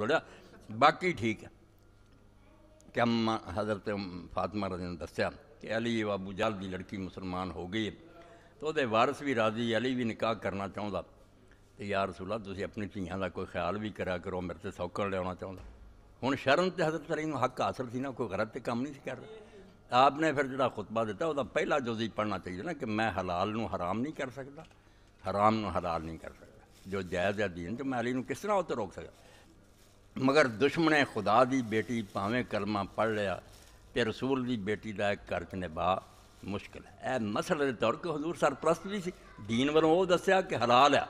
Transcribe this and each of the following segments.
बढ़िया बाकी ठीक है क्या हजरत फातमा राजे ने दसिया कि अली बाबू जल की लड़की मुसलमान हो गई तो वह वारस भी राजी अली भी निकाह करना चाहता तो यार सूला तुम अपनी धियां का कोई ख्याल भी करा करो मेरे से सौकड़ लिया चाहता हूँ शर्म तो हजरत अली हक हासिल थी ना कोई गलत तो कम नहीं कर रहा आपने फिर जो खुतबा दिता वह पहला जो पढ़ना चाहिए ना कि मैं हलाल हराम नहीं कर सकता हराम हलाल नहीं कर सकता जो जायज़ है दीन तो मैं अली किस तरह उत्तर रोक सकता मगर दुश्मन खुदा की बेटी भावें कलमा पढ़ लिया तो रसूल की बेटी का कर्च निभा मुश्किल है ए मसल तौर के हजूर सरप्रस्त भी सी दीन वालों वह दस्या कि हलाल आ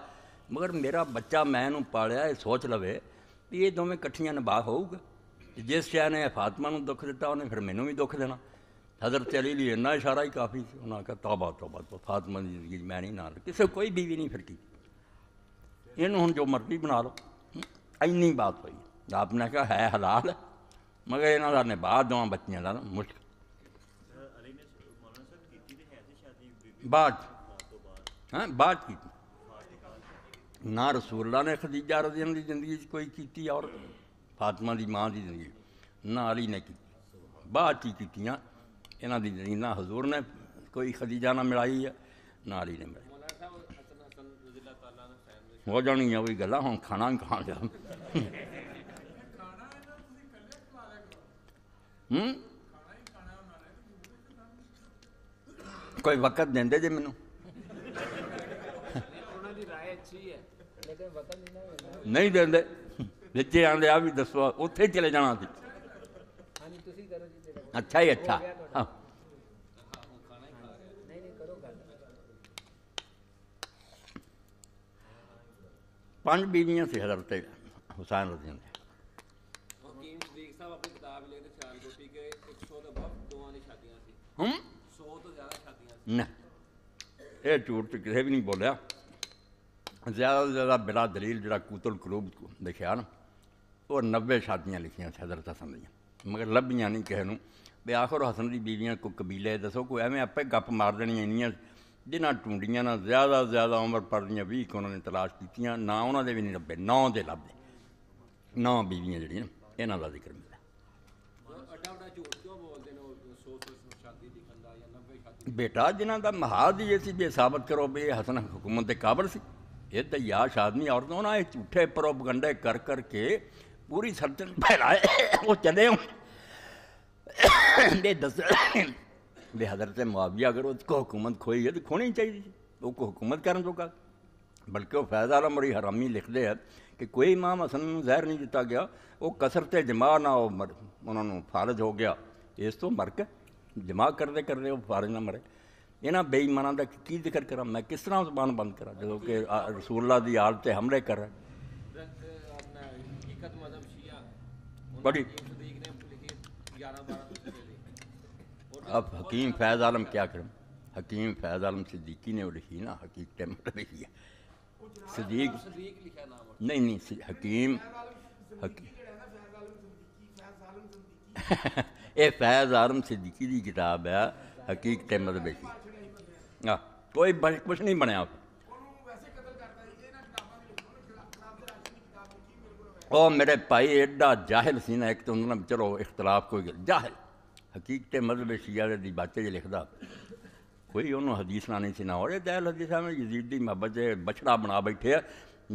मगर मेरा बच्चा मैं पालिया ये सोच लवे कि ये दोवें कट्ठिया निभा होगा जिस शह ने फातमा दुख दिता उन्हें फिर मैनू भी दुख देना हजरत चली भी इन्ना इशारा ही काफ़ी उन्होंने कहा तौबा तौबा तो फातमा की जिंदगी मैं नहीं ना किसी कोई बीवी नहीं फिर की इन हूँ जो मर्जी बना लो इन्नी बात हो आपने कहा है हलाल मगर इन्हों का निभा दवा बच्चों का मुश्क बाद है बाद ना रसूल्ला ने खदीजा रजन की जिंदगी कोई की और फातमा की माँ की जिंदगी ना अली ने की बाद की इन्हों ना हजूर ने कोई खदीजा ना मिलाई है ना अली ने मिलाई ਹੋ ਜਾਣੀਆਂ ਵੀ ਗੱਲਾਂ ਹੁਣ ਖਾਣਾ ਹੀ ਖਾਣ ਜਾ ਹੂੰ ਕੋਈ ਵਕਤ ਦਿੰਦੇ ਜੇ ਮੈਨੂੰ ਉਹਨਾਂ ਦੀ رائے ਅੱਛੀ ਹੈ ਲੇਕਿਨ ਵਕਤ ਨਹੀਂ ਨਹੀਂ ਦਿੰਦੇ ਵਿੱਚ ਆਂਦੇ ਆ ਵੀ ਦੱਸੋ ਉੱਥੇ ਚਲੇ ਜਾਣਾ ਸੀ ਹਾਂਜੀ ਤੁਸੀਂ ਕਰੋ ਜੀ ਅੱਛਾ ਹੀ ਅੱਛਾ ਪੰਜ ਬੀਵੀਆਂ ਸੀ ਹਜ਼ਰਤ ਹੁਸੈਨ ਰਜ਼ੀ ਨੇ ਹਕੀਮ ਸਦੀਕ ਸਾਹਿਬ ਆਪਣੀ ਕਿਤਾਬ ਲੈ ਕੇ ਖਿਆਲ ਕੀਤੀ ਕਿ 100 ਤੋਂ ਬਾਅਦ ਦੋਵਾਂ ਦੀ ਸ਼ਾਦੀਆਂ ਸੀ ਹਮ 100 ਤੋਂ ਜ਼ਿਆਦਾ ਸ਼ਾਦੀਆਂ ਸੀ ਨਾ ਇਹ ਝੂਠ ਤੇ ਕਿਸੇ ਵੀ ਨਹੀਂ ਬੋਲਿਆ ਜ਼ਿਆਦਾ ਤੋਂ ਜ਼ਿਆਦਾ ਬਿਲਾ ਦਲੀਲ ਜਿਹੜਾ ਕੂਤਲ ਕਲੂਬ ਲਿਖਿਆ ਨਾ ਉਹ 90 ਸ਼ਾਦੀਆਂ ਲਿਖੀਆਂ ਸੀ ਹਜ਼ਰਤ ਹਸਨ ਦੀਆਂ ਮਗਰ ਲੱਭੀਆਂ ਨਹੀਂ ਕਿਸੇ ਨੂੰ ਵੀ ਆਖਰ ਹਸਨ ਦੀ ਬੀਵੀਆਂ ਕੋ ਕਬੀਲੇ ਦੱਸੋ ਕੋਈ ਐਵੇਂ ਆਪੇ ਗੱਪ ਮਾਰ ਦੇਣੀਆਂ ਇੰਨੀਆਂ ਜਿਨ੍ਹਾਂ ਟੁੰਡੀਆਂ ਨਾਲ ਜ਼ਿਆਦਾ ਜ਼ਿਆਦਾ ਉਮਰ ਪਰਦੀਆਂ 20 ਉਹਨਾਂ ਨੇ ਤਲਾਸ਼ ਕੀਤੀਆਂ ਨਾ ਉਹਨਾਂ ਦੇ ਵੀ ਨਹੀਂ ਲੱਭੇ ਨੌ ਦੇ ਲੱਭੇ ਨੌ ਬੀਵੀਆਂ ਜਿਹੜੀਆਂ ਇਹਨਾਂ ਦਾ ਜ਼ਿਕਰ ਮਿਲਦਾ ਬੇਟਾ ਜਿਨ੍ਹਾਂ ਦਾ ਮਹਾਦ ਹੀ ਸੀ ਵੀ ਸਾਬਤ ਕਰੋ ਵੀ ਇਹ ਹਸਨ ਹਕੂਮਤ ਦੇ ਕਾਬਲ ਸੀ ਇਹ ਤਯਾਸ਼ ਆਦਮੀ ਔਰਤੋਂ ਨਾ ਇਹ ਝੂਠੇ ਪ੍ਰੋਪਗੰਡੇ ਕਰ ਕਰਕੇ ਪੂਰੀ ਸਲਤਨਤ ਫੈਲਾਏ ਉਹ ਚਲੇ ਉਹ ਦੇ ਦੱਸ हजरत मुआविया अगर उसको हुकूमत खोई है तो खोनी चाहिए वो को हुकूमत कर तो बल्कि वो फैज़ आलम और हरामी लिखते हैं कि कोई इमाम असन जहर नहीं दिता गया वो कसरत जमा ना हो मर उन्होंने फारज हो गया इस तो मर के जमा करते करते फारज ना मरे ਇਹਨਾਂ बेईमाना का की जिक्र करा मैं किस तरह ਜ਼ੁਬਾਨ बंद करा जो कि ਰਸੂਲullah की ਆਲ हमले कर रहा है बड़ी अब हकीम फैज़ आलम क्या करें हकीम फैज़ आलम सिद्दीकी ने लिखी ना हकीकत मतलब है सदीक नहीं नहीं हकीम ये फैज़ आलम सिद्दीकी की किताब है हकीकत मतलब लिखी हाँ कोई कुछ नहीं आप ओ मेरे भाई एडा जाहिल सी ना एक तो उन्होंने चलो इख्तलाफ कोई जाहिल हकीकत मजहब शीजा की बातें लिखता कोई उन्होंने हदीसा नहीं सी ना और दैल हदीसा में मतलब जजीद की मोहब्बत बछड़ा बना बैठे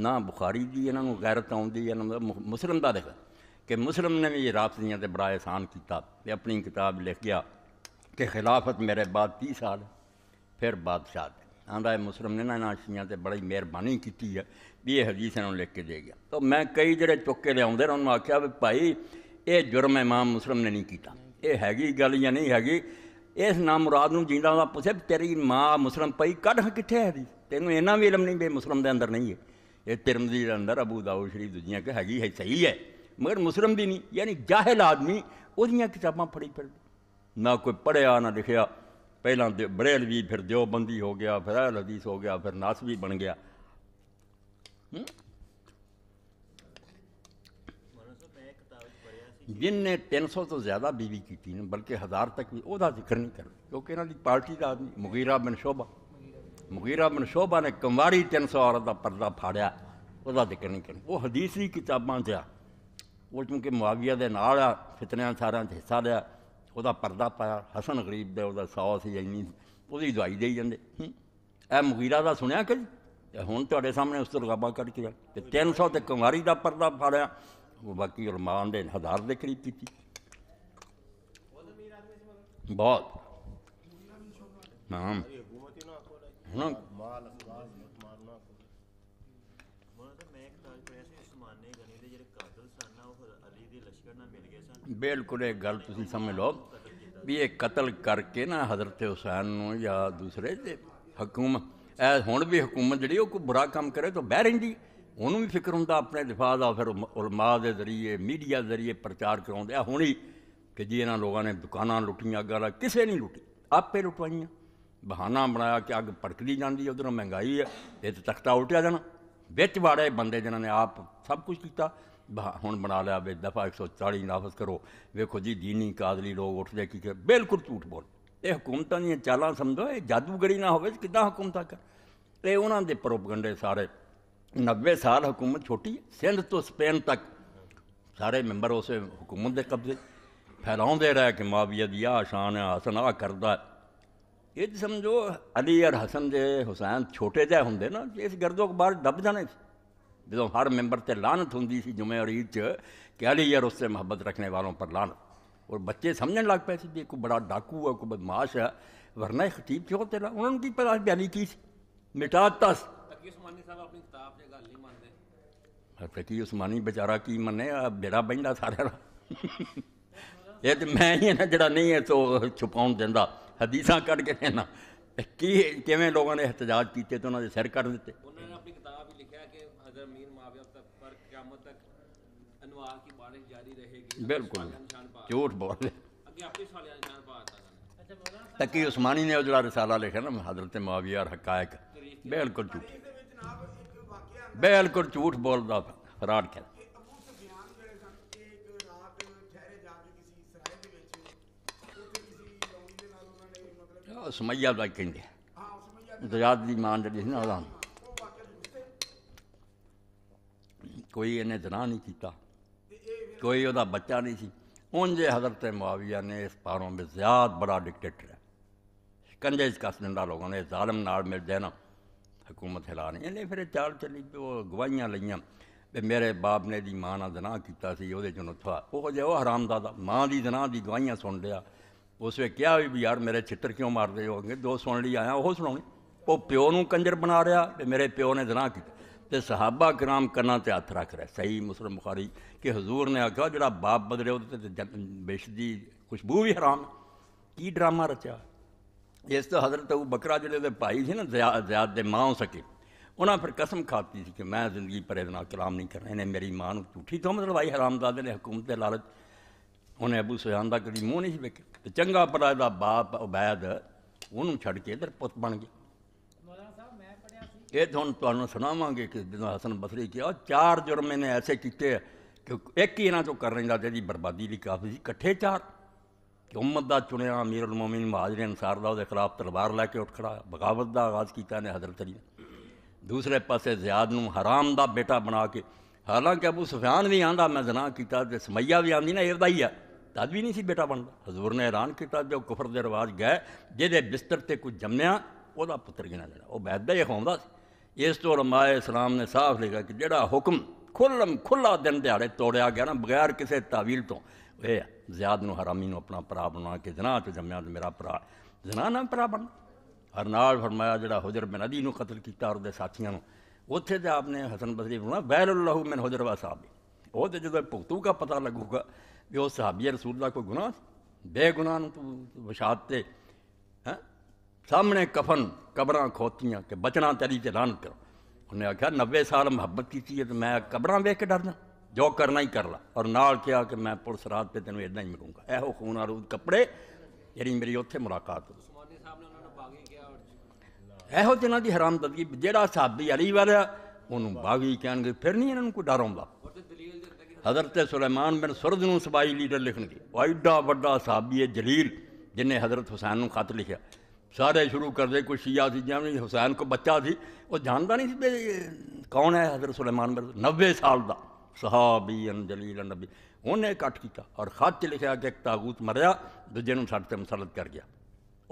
ना बुखारी की इन्हों गैरत आँगी मुह मुसलम का लिख कि मुसलम ने भी ये रापसियाँ तो बड़ा एहसान किया अपनी किताब लिख गया कि खिलाफत मेरे बाद तीह साल फिर बादशाह आंधा है मुसलम ने ना इन्ह शियाँ बड़ी मेहरबानी की है भी ये हदीस इन्होंने लिख के दे गया तो मैं कई जड़े चुके लिया आख्या भाई ये जुर्म इमाम मुसलम ने नहीं किया ਇਹ ਹੈਗੀ ਗੱਲ ਜਾਂ ਨਹੀਂ ਹੈਗੀ ਇਸ ਨਾਮ ਮੁਰਾਦ ਨੂੰ ਜਿੰਦਾ ਦਾ ਪੁੱਛੇ ਤੇਰੀ ਮਾਂ ਮੁਸਲਮ ਪਈ ਕੱਢ ਕਿੱਥੇ ਹੈ ਦੀ ਤੈਨੂੰ ਇਹਨਾਂ ਵੀ ਇਲਮ ਨਹੀਂ ਬੇ ਮੁਸਲਮ ਦੇ ਅੰਦਰ ਨਹੀਂ ਹੈ ਇਹ ਤਿਰਮਜ਼ੀ ਦੇ ਅੰਦਰ ਅਬੂ ਦਾਊਦ ਸ਼ਰੀਫ ਦੁਨੀਆ ਕਿ ਹੈਗੀ ਹੈ ਸਹੀ ਹੈ ਮਗਰ ਮੁਸਲਮ ਦੀ ਨਹੀਂ ਯਾਨੀ ਜਾਹਲ ਆਦਮੀ ਉਹਦੀਆਂ ਕਿਤਾਬਾਂ ਫੜੀ ਫਿਰ ਨਾ ਕੋਈ ਪੜਿਆ ਨਾ ਲਿਖਿਆ ਪਹਿਲਾਂ ਬਰੇਲਵੀ ਫਿਰ ਦਿਓਬੰਦੀ ਹੋ ਗਿਆ ਫਿਰ ਹਦੀਸ ਹੋ ਗਿਆ ਫਿਰ ਨਾਸ ਵੀ ਬਣ ਗਿਆ ਹੂੰ ਜਿੰਨੇ 300 ਤੋਂ ਜ਼ਿਆਦਾ ਬੀਵੀ ਕੀਤੀ ਨੇ ਬਲਕਿ ਹਜ਼ਾਰ ਤੱਕ ਵੀ ਉਹਦਾ ਜ਼ਿਕਰ ਨਹੀਂ ਕਰਦੇ ਕਿਉਂਕਿ ਇਹਨਾਂ ਦੀ ਪਾਰਟੀ ਦਾ ਆਦਮੀ ਮੁਗੀਰਾ ਬਨ ਸ਼ੋਭਾ ਮੁਗੀਰਾ ਬਨ ਸ਼ੋਭਾ ਨੇ ਕੰਵਾਰੀ 300 ਔਰਤ ਦਾ ਪਰਦਾ ਫਾੜਿਆ ਉਹਦਾ ਜ਼ਿਕਰ ਨਹੀਂ ਕਰਦੇ ਉਹ ਹਦੀਸ ਦੀ ਕਿਤਾਬਾਂ 'ਚ ਆ ਉਹ ਕਿਉਂਕਿ ਮਵਾਗੀਆ ਦੇ ਨਾਲ ਆ ਫਿਤਨਿਆਂ ਸਾਰਿਆਂ ਦੇ ਹਿੱਸਾ ਲਿਆ ਉਹਦਾ ਪਰਦਾ ਪਾਇਆ ਹਸਨ ਗਰੀਬ ਦੇ ਉਹਦਾ ਸੌ ਸੀ ਇੰਨੀ ਉਹਦੀ ਦਵਾਈ ਦੇਈ ਜਾਂਦੇ ਇਹ ਮੁਗੀਰਾ ਦਾ ਸੁਣਿਆ ਕਿ ਹੁਣ ਤੁਹਾਡੇ ਸਾਹਮਣੇ ਉਸ ਤੋਂ ਰਗਾਬਾ ਕੱਢ ਕੇ ਤੇ 300 ਤੇ ਕੁਮਾਰੀ ਦਾ ਪਰਦਾ ਫਾੜਿਆ वकील मान ने हजार के खरीद की थी बहुत नाम तो बिल्कुल एक गल तुम तो समझ लो भी ये कतल करके ना हजरत हुसैन या दूसरे हकूमत हूँ भी हकूमत जी बुरा काम करे तो बह रही ਉਹਨੂੰ ਵੀ ਫਿਕਰ ਹੁੰਦਾ ਆਪਣੇ ਦਿਫਾ ਦਾ ਫਿਰ ਉਲਮਾ ਦੇ ਜ਼ਰੀਏ ਮੀਡੀਆ ਜ਼ਰੀਏ ਪ੍ਰਚਾਰ ਕਰਾਉਂਦੇ ਆ ਹੁਣੀ ਕਿ ਜੀ ਇਹਨਾਂ ਲੋਕਾਂ ਨੇ ਦੁਕਾਨਾਂ ਲੁੱਟੀਆਂ ਅੱਗਾਂ ਕਿਸੇ ਨਹੀਂ ਲੁੱਟੀ ਆਪੇ ਲੁੱਟਵਾਈਆਂ ਬਹਾਨਾ ਬਣਾਇਆ ਕਿ ਅੱਗ ਪੜਕਦੀ ਜਾਂਦੀ ਉਧਰੋਂ ਮਹਿੰਗਾਈ ਹੈ ਇਹ ਤੇ ਤਖਤਾ ਉਲਟਿਆ ਜਾਣਾ ਵਿੱਚ ਵਾੜੇ ਬੰਦੇ ਜਿਨ੍ਹਾਂ ਨੇ ਆਪ ਸਭ ਕੁਝ ਕੀਤਾ ਹੁਣ ਬਣਾ ਲਿਆ ਵੇ ਦਫਾ 140 ਨਾਫਜ਼ ਕਰੋ ਵੇਖੋ ਜੀ ਦੀਨੀ ਕਾਦਲੀ ਲੋਕ ਉੱਠਦੇ ਕਿ ਬਿਲਕੁਲ ਝੂਠ ਬੋਲ ਇਹ ਹਕੂਮਤਾਂ ਦੀਆਂ ਚਾਲਾਂ ਸਮਝੋ ਇਹ ਜਾਦੂਗਰੀ ਨਾ ਹੋਵੇ ਕਿਦਾਂ ਹਕੂਮਤਾਂ ਕਰ ਇਹ ਉਹਨਾਂ ਦੇ ਪ੍ਰੋਪਗੰਡੇ ਸਾਰੇ नब्बे साल हुकूमत छोटी सिंध तो स्पेन तक सारे मैंबर उस हुकूमत के कब्जे फैलाते रहे कि माविया आ शान आ करदा ये समझो अली और हसन जे हुसैन छोटे जहा होंगे ना इस गर्दो बार दब जाने जो हर मैंबर से लानत होंगी सी जुमे और ईद कि अली यार उससे मुहब्बत रखने वालों पर लानत और बच्चे समझ लग पे थे कोई बड़ा डाकू है कोई बदमाश है वरना खतीब क्यों तेरा उन्होंने की पता अली की मिटाता फकीर उस्मानी बेचारा की मने बेड़ा बहिंदा सारे ये तो मैं ही ना जरा नहीं है तो छुपाउन देता हदीसा कट के देना किमें लोगों ने एहतजाज किए तो उन्होंने सिर कट दिते बिल्कुल झूठ बोल तकी उस्मानी ने जरा रिसाला लिखा ना हजरत माविया हकायक बिल्कुल झूठ ਬਿਲਕੁਲ ਝੂਠ ਬੋਲਦਾ ਫਰਾਡ ਕਰ ਸਮਈਆ ਦਾ ਕਹਿੰਦੇ ਦਰਿਆਦ ਦੀ ਮਾਂ ਜਿਹੜੀ ਸੀ ਨਾ ਉਹਦਾ ਕੋਈ ਇਹਨੇ ਜ਼ਨਾ ਨਹੀਂ ਕੀਤਾ ਕੋਈ ਉਹਦਾ ਬੱਚਾ ਨਹੀਂ ਸੀ ਉੰਜੇ ਹਜ਼ਰਤ ਮੁਆਵਿਆ ਨੇ ਇਸ ਪਾਰੋਂ ਵੀ ਜ਼ਿਆਦ ਬੜਾ ਡਿਕਟੇਟਰ ਹੈ ਕੰਜੇ ਇਸ ਕਸ ਦਿੰਦਾ ਲੋਕਾਂ ਨੇ ਜ਼ਾਲਮ ਨਾਲ ਮਿਲਦੇ ਨਾ हुकूमत हिला रही इन्हें फिर चाल चली वो गवाहियां लिया मेरे बाप ने दी माँ ना दनाह किया नुथवा हरामदादा माँ की दना की गवाइया सुन लिया उसे कहा भी यार मेरे छित्र क्यों मार रहे हो दो सुन ली आया वो सुना वो प्यो न कंजर बना रहा मेरे प्यो ने दनाह किया तो सहाबा कराम कना तो हथ रख रहा सही मुसलम बुखारी कि हजूर ने आख्या जोड़ा बाप बदले बिश खुशबू भी हराम की ड्रामा रचा ਇਸ ਤੋਂ حضرت ਉਹ ਬਕਰਾ ਜਿਹੜੇ ਦੇ ਭਾਈ ਸੀ ਨਾ ਜ਼ਿਆਦ ਦੇ ਮਾਂ ਹੋ ਸਕੇ ਉਹਨਾਂ ਫਿਰ ਕਸਮ ਖਾਤੀ ਸੀ ਕਿ ਮੈਂ ਜ਼ਿੰਦਗੀ ਭਰ ਇਹਨਾਂ ਕਲਾਮ ਨਹੀਂ ਕਰਨਾ ਇਹਨੇ ਮੇਰੀ ਮਾਂ ਨੂੰ ਝੂਠੀ ਤੋਂ ਮਤਲਬ ਭਾਈ ਹਰਾਮਜ਼ਾਦੇ ਨੇ ਹਕੂਮਤ ਦੇ ਲਾਲਚ ਉਹਨੇ ਅਬੂ ਸੁਹਾਨ ਦਾ ਕਦੀ ਮੂੰਹ ਨਹੀਂ ਵੇਖਿਆ ਤੇ ਚੰਗਾ ਪਰਾ ਦਾ ਬਾਪ ਉਬੈਦ ਉਹਨੂੰ ਛੱਡ ਕੇ ਇਧਰ ਪੁੱਤ ਬਣ ਗਿਆ ਇਹ ਤੁਹਾਨੂੰ ਤੁਹਾਨੂੰ ਸੁਣਾਵਾਂਗੇ ਕਿ ਜਦੋਂ ਹਸਨ ਬਸਰੀ ਕਿਹਾ ਚਾਰ ਜੁਰਮ ਇਹਨੇ ਐਸੇ ਕੀਤੇ ਕਿ ਇੱਕ ਹੀ ਇਹਨਾਂ ਤੋਂ ਕਰ ਲੈਂਦਾ ਤੇ ਇਹਦੀ ਬਰਬਾਦੀ ਲਈ ਕਾਫੀ ਸੀ ਇਕੱਠੇ ਚਾਰ ਉਮਤ ਦਾ ਚੁਣਿਆ ਅਮੀਰੁਲ ਮੁਮਿਨ ਮਹਾਜਰ ਅਨਸਾਰ ਦਾ ਉਹਦੇ ਖਿਲਾਫ ਤਲਵਾਰ ਲੈ ਕੇ ਉੱਠ ਖੜਾ ਬਗਾਵਤ ਦਾ ਆਗਾਜ਼ ਕੀਤਾ ਨੇ ਹਜ਼ਰਤ ਅਲੀ ਦੂਸਰੇ ਪਾਸੇ ਜ਼ਿਆਦ ਨੂੰ ਹਰਾਮ ਦਾ ਬੇਟਾ ਬਣਾ ਕੇ ਹਾਲਾਂਕਿ ਅਬੂ ਸੁਫਿਆਨ ਵੀ ਆਂਦਾ ਮੈਂ ਜ਼ਨਾ ਕੀਤਾ ਤੇ ਸਮਈਆ ਵੀ ਆਂਦੀ ਨਾ ਇਹਦਾ ਹੀ ਆ ਤਦ ਵੀ ਨਹੀਂ ਸੀ ਬੇਟਾ ਬਣਦਾ ਹਜ਼ੂਰ ਨੇ ਐਲਾਨ ਕੀਤਾ ਜੋ ਕਫਰ ਦੇ ਰਿਵਾਜ ਗਏ ਜਿਹਦੇ ਬਿਸਤਰ ਤੇ ਕੁਝ ਜੰਮਿਆ ਉਹਦਾ ਪੁੱਤਰ ਗਿਣਾ ਲੈਣਾ ਉਹ ਬੈਦਾ ਹੀ ਖਵਾਉਂਦਾ ਸੀ ਇਸ ਤੋਂ ਰਮਾਏ ਇਸਲਾਮ ਨੇ ਸਾਫ਼ ਲਿਖਿਆ ਕਿ ਜਿਹੜਾ ਹੁਕਮ ਖੁੱਲਮ ਖੁੱਲਾ ਦਿਨ ਦਿਹਾੜੇ ਤੋੜਿਆ ਗਿਆ ਨਾ ਬਗੈਰ ਕਿਸੇ ਤਾਵੀਲ ਤੋਂ ਇਹ ज्याद न हरामी अपना भरा बना के जनाह तो जमया तो मेरा भरा जना ना भरा बन हरनाल फरमाया जरा हुजर बिन को कतल किया और साथियों उत्थे तो आपने हसन बसरी बना बैर उल्लाहू मैन हुजरवा साहब वो तो जो भुगतू का पता लगेगा भी उस हाबीए रसूल का कोई गुनाह बेगुनाह तू विषादते हैं सामने कफन कबर खोतियाँ के बचना तेरी चलान करो उन्हें आख्या नब्बे साल मुहब्बत की है तो मैं कबर वेख के डर जा जो करना ही कर ला और नाल क्या कि मैं पुलिस रात पर तेनों इदा ही मिलूंगा यो खून आरूद कपड़े जी मेरी उत्थे मुलाकात यो जिन्हों की हरामदगी जोड़ा साबी अली वाल बागी कह फिर नहीं इन्हों को डर आ हजरत सुलेमान बिन सुरद न सबाई लीडर गए एडा व्डा साबी है जलील जिन्हें हजरत हुसैन खत लिखा सारे शुरू कर दे कुछ शिया जमें हुसैन को बच्चा थी वह जानता नहीं कौन है हजरत सुलेमान बिन नब्बे साल का सहाबी जलील नबी उन्हें कट किया और खत लिखा कि एक तागूत मरिया दूजे जिन्हों साढ़े मुसलत कर गया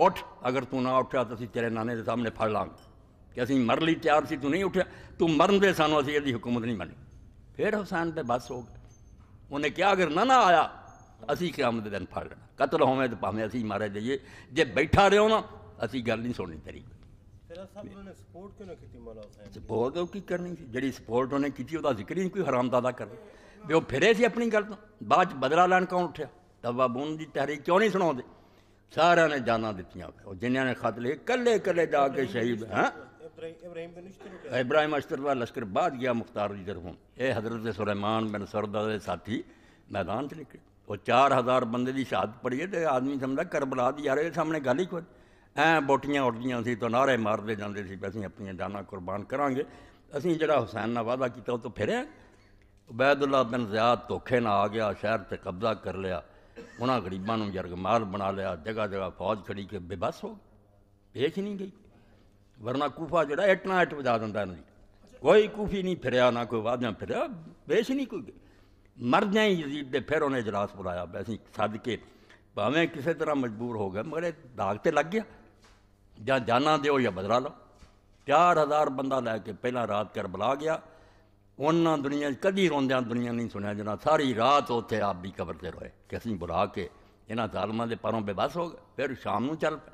उठ अगर तू ना उठा तो असं तेरे नाने के सामने फड़ लाँगे कि असं मर ली तैयार से तू नहीं उठा तू मरन दे सू असी यदि हुकूमत नहीं मनी फिर हुसैन पर बस हो गए उन्हें क्या अगर ना ना आया असी क्या दिन फड़ लेना कतल होवे तो भावें असी मारे जाइए जे बैठा रहे हो ना असी गल नहीं सुननी तेरी सपोर्ट अच्छा, की करनी जी सपोर्ट उन्हें की जिक्र ही कोई हरामदादा कर फिरे से अपनी गल तो बाद बदला लैन कौन उठा तबा बून की तहरी क्यों नहीं सुना सारे ने जाना दतिया जिन्होंने खत लिए कले कले जाके शहीद हैं इब्राहिम अश्तर का लश्कर बाद गया मुख्तार जी तरफ ए हजरत सुलेमान बिन सरदा के साथी मैदान च निकले वो चार हज़ार बंद की शहादत पड़ी है तो आदमी समझा करबला दी आ रहे सामने गल ही कोई ऐ बोटिया उड़दियां सी तो नारे मारते जाते थे असं अपन जाना कुरबान करा असी जरा हुसैन ने वादा किया तो फिर उबैदुल्ला बिन ज्यादा धोखे न आ गया शहर से कब्जा कर लिया उन्होंने गरीबों जरगमाल बना लिया जगह जगह फौज खड़ी के बेबस हो पेश नहीं गई वरना कूफा जोड़ा इट ना इट बजा दिता इन्होंने कोई कूफी नहीं फिर ना कोई वाद फिर पेश नहीं कोई मरदा ही जजीब ने फिर उन्हें इजलास बुलाया असं सद के भावें किसी तरह मजबूर हो गया मगर दाग तो लग गया ਜਾਂ ਜਾਨਾਂ ਦਿਓ ਜਾਂ ਬਦਲਾ ਲਓ 4000 ਬੰਦਾ ਲੈ ਕੇ ਪਹਿਲਾਂ ਰਾਤ ਕਰਬਲਾ ਗਿਆ ਉਹਨਾਂ ਦੁਨੀਆ ਕਦੀ ਰੋਂਦਿਆਂ ਦੁਨੀਆ ਨਹੀਂ ਸੁਣਿਆ ਜਨਾ ਸਾਰੀ ਰਾਤ ਉੱਥੇ ਆਪ ਵੀ ਕਬਰ ਤੇ ਰੋਏ ਕਿ ਅਸੀਂ ਬੁਲਾ ਕੇ ਇਹਨਾਂ ਜ਼ਾਲਮਾਂ ਦੇ ਪਰੋਂ ਬੇਬਸ ਹੋ ਗਏ ਫਿਰ ਸ਼ਾਮ ਨੂੰ ਚੱਲ ਪਏ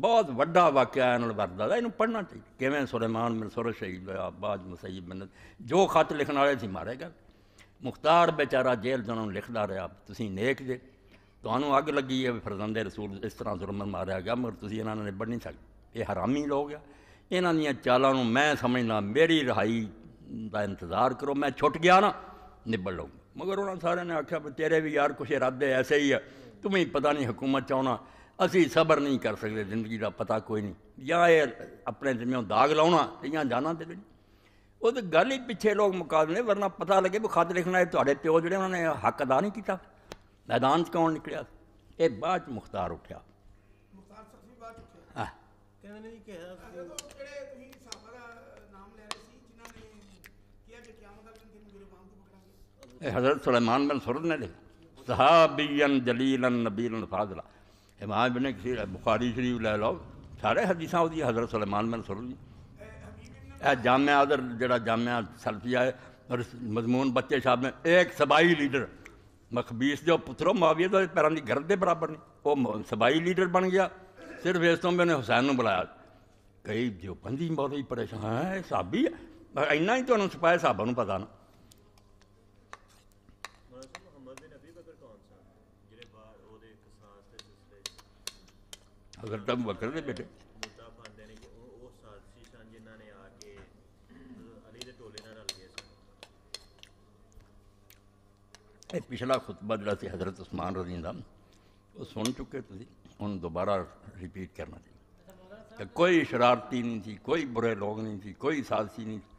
ਬਹੁਤ ਵੱਡਾ ਵਾਕਿਆ ਇਹਨਾਂ ਨਾਲ ਵਰਦਾ ਇਹਨੂੰ ਪੜਨਾ ਚਾਹੀਦਾ ਕਿਵੇਂ ਸੁਲੇਮਾਨ ਮਨਸੂਰ ਸ਼ਹੀਦ ਹੋਇਆ ਬਾਜ ਮੁਸੈਬ ਮਨਤ ਜੋ ਖਤ ਲਿਖਣ ਵਾਲੇ ਸੀ ਮਾਰੇ ਗਏ ਮੁਖਤਾਰ ਬੇਚਾਰਾ ਜੇਲ੍ਹ ਜਨੋਂ ਲਿਖਦਾ ਰਿਹਾ ਤੁਸੀਂ ਨੇਕ ਜੇ ਤੁਹਾਨੂੰ ਅੱਗ ਲੱਗੀ ਹੈ ਫਰਜ਼ੰਦ ਰਸੂਲ ਇਸ ਤਰ੍ਹਾਂ ਜ਼ੁਲਮਨ ਮਾਰਿਆ ਗਿਆ ਮਗਰ ਤੁਸੀਂ ਇਹਨਾਂ ਨਾਲ ਨਿਬੜ ਨਹੀਂ ਸਕਦੇ ਇਹ ਹਰਾਮੀ ਲੋਕ ਆ ਇਹਨਾਂ ਦੀਆਂ ਚਾਲਾਂ ਨੂੰ ਮੈਂ ਸਮਝਦਾ ਮੇਰੀ ਰਹਾਈ ਦਾ ਇੰਤਜ਼ਾਰ ਕਰੋ ਮੈਂ ਛੁੱਟ ਗਿਆ ਨਾ ਨਿਬੜ ਲਊਂਗਾ ਮਗਰ ਉਹਨਾਂ ਸਾਰਿਆਂ ਨੇ ਆਖਿਆ ਵੀ ਤੇਰੇ ਵੀ ਯਾਰ ਕੁਛ ਇਰਾਦੇ ਐਸੇ ਹੀ ਆ ਤੂੰ ਪਤਾ ਨਹੀਂ ਹਕੂਮਤ ਚਾਉਣਾ ਅਸੀਂ ਸਬਰ ਨਹੀਂ ਕਰ ਸਕਦੇ ਜ਼ਿੰਦਗੀ ਦਾ ਪਤਾ ਕੋਈ ਨਹੀਂ ਜਾਂ ਇਹ ਆਪਣੇ ਜਿਵੇਂ ਦਾਗ ਲਾਉਣਾ ਜਾਂ ਜਾਣਾ ਤੇ ਨਹੀਂ ਉਹ ਤਾਂ ਗੱਲ ਹੀ ਪਿੱਛੇ ਲੋਕ ਮੁਕਾਬਲੇ ਵਰਨਾ ਪਤਾ ਲੱਗੇ ਵੀ ਖਤ ਲਿਖਣਾ ਇਹ ਤੁਹਾਡੇ ਪਿਓ ਜਿਹੜੇ ਉਹਨਾਂ ਨੇ ਹੱਕ ਅਦਾ ਨਹੀਂ ਕੀਤਾ मैदान कौन निकलिया ये बाद मुख्तार उठा हाँ। तो तो मतलब हजरत सलेमान बिन सुरद ने लिखा सहाबियन जलीलन नबीलन फाजला इमाम बिन किसी बुखारी शरीफ ले लो सारे हदीसा वो हजरत सलेमान बिन सुरद जामिया अदर जरा जामिया सल्फिया है मजमून बच्चे साहब में एक सबाई लीडर मखबीस जो पुत्रो माविया तो पैरों की गर्द के बराबर ने सबाई लीडर बन गया सिर्फ इस तुम तो मैंने हुसैन बुलाया कई जो दौबंदी बहुत ही परेशान है हिसाबी है इन्ना ही तो सिपाही हिसाब न पता ना अगर तब बकरे बेटे पिछला खुतबा जरा से हज़रत उस्मान रजी नाम वो सुन चुके थे उन दोबारा रिपीट करना चाहिए कोई शरारती नहीं थी कोई बुरे लोग नहीं थी कोई साजसी नहीं थी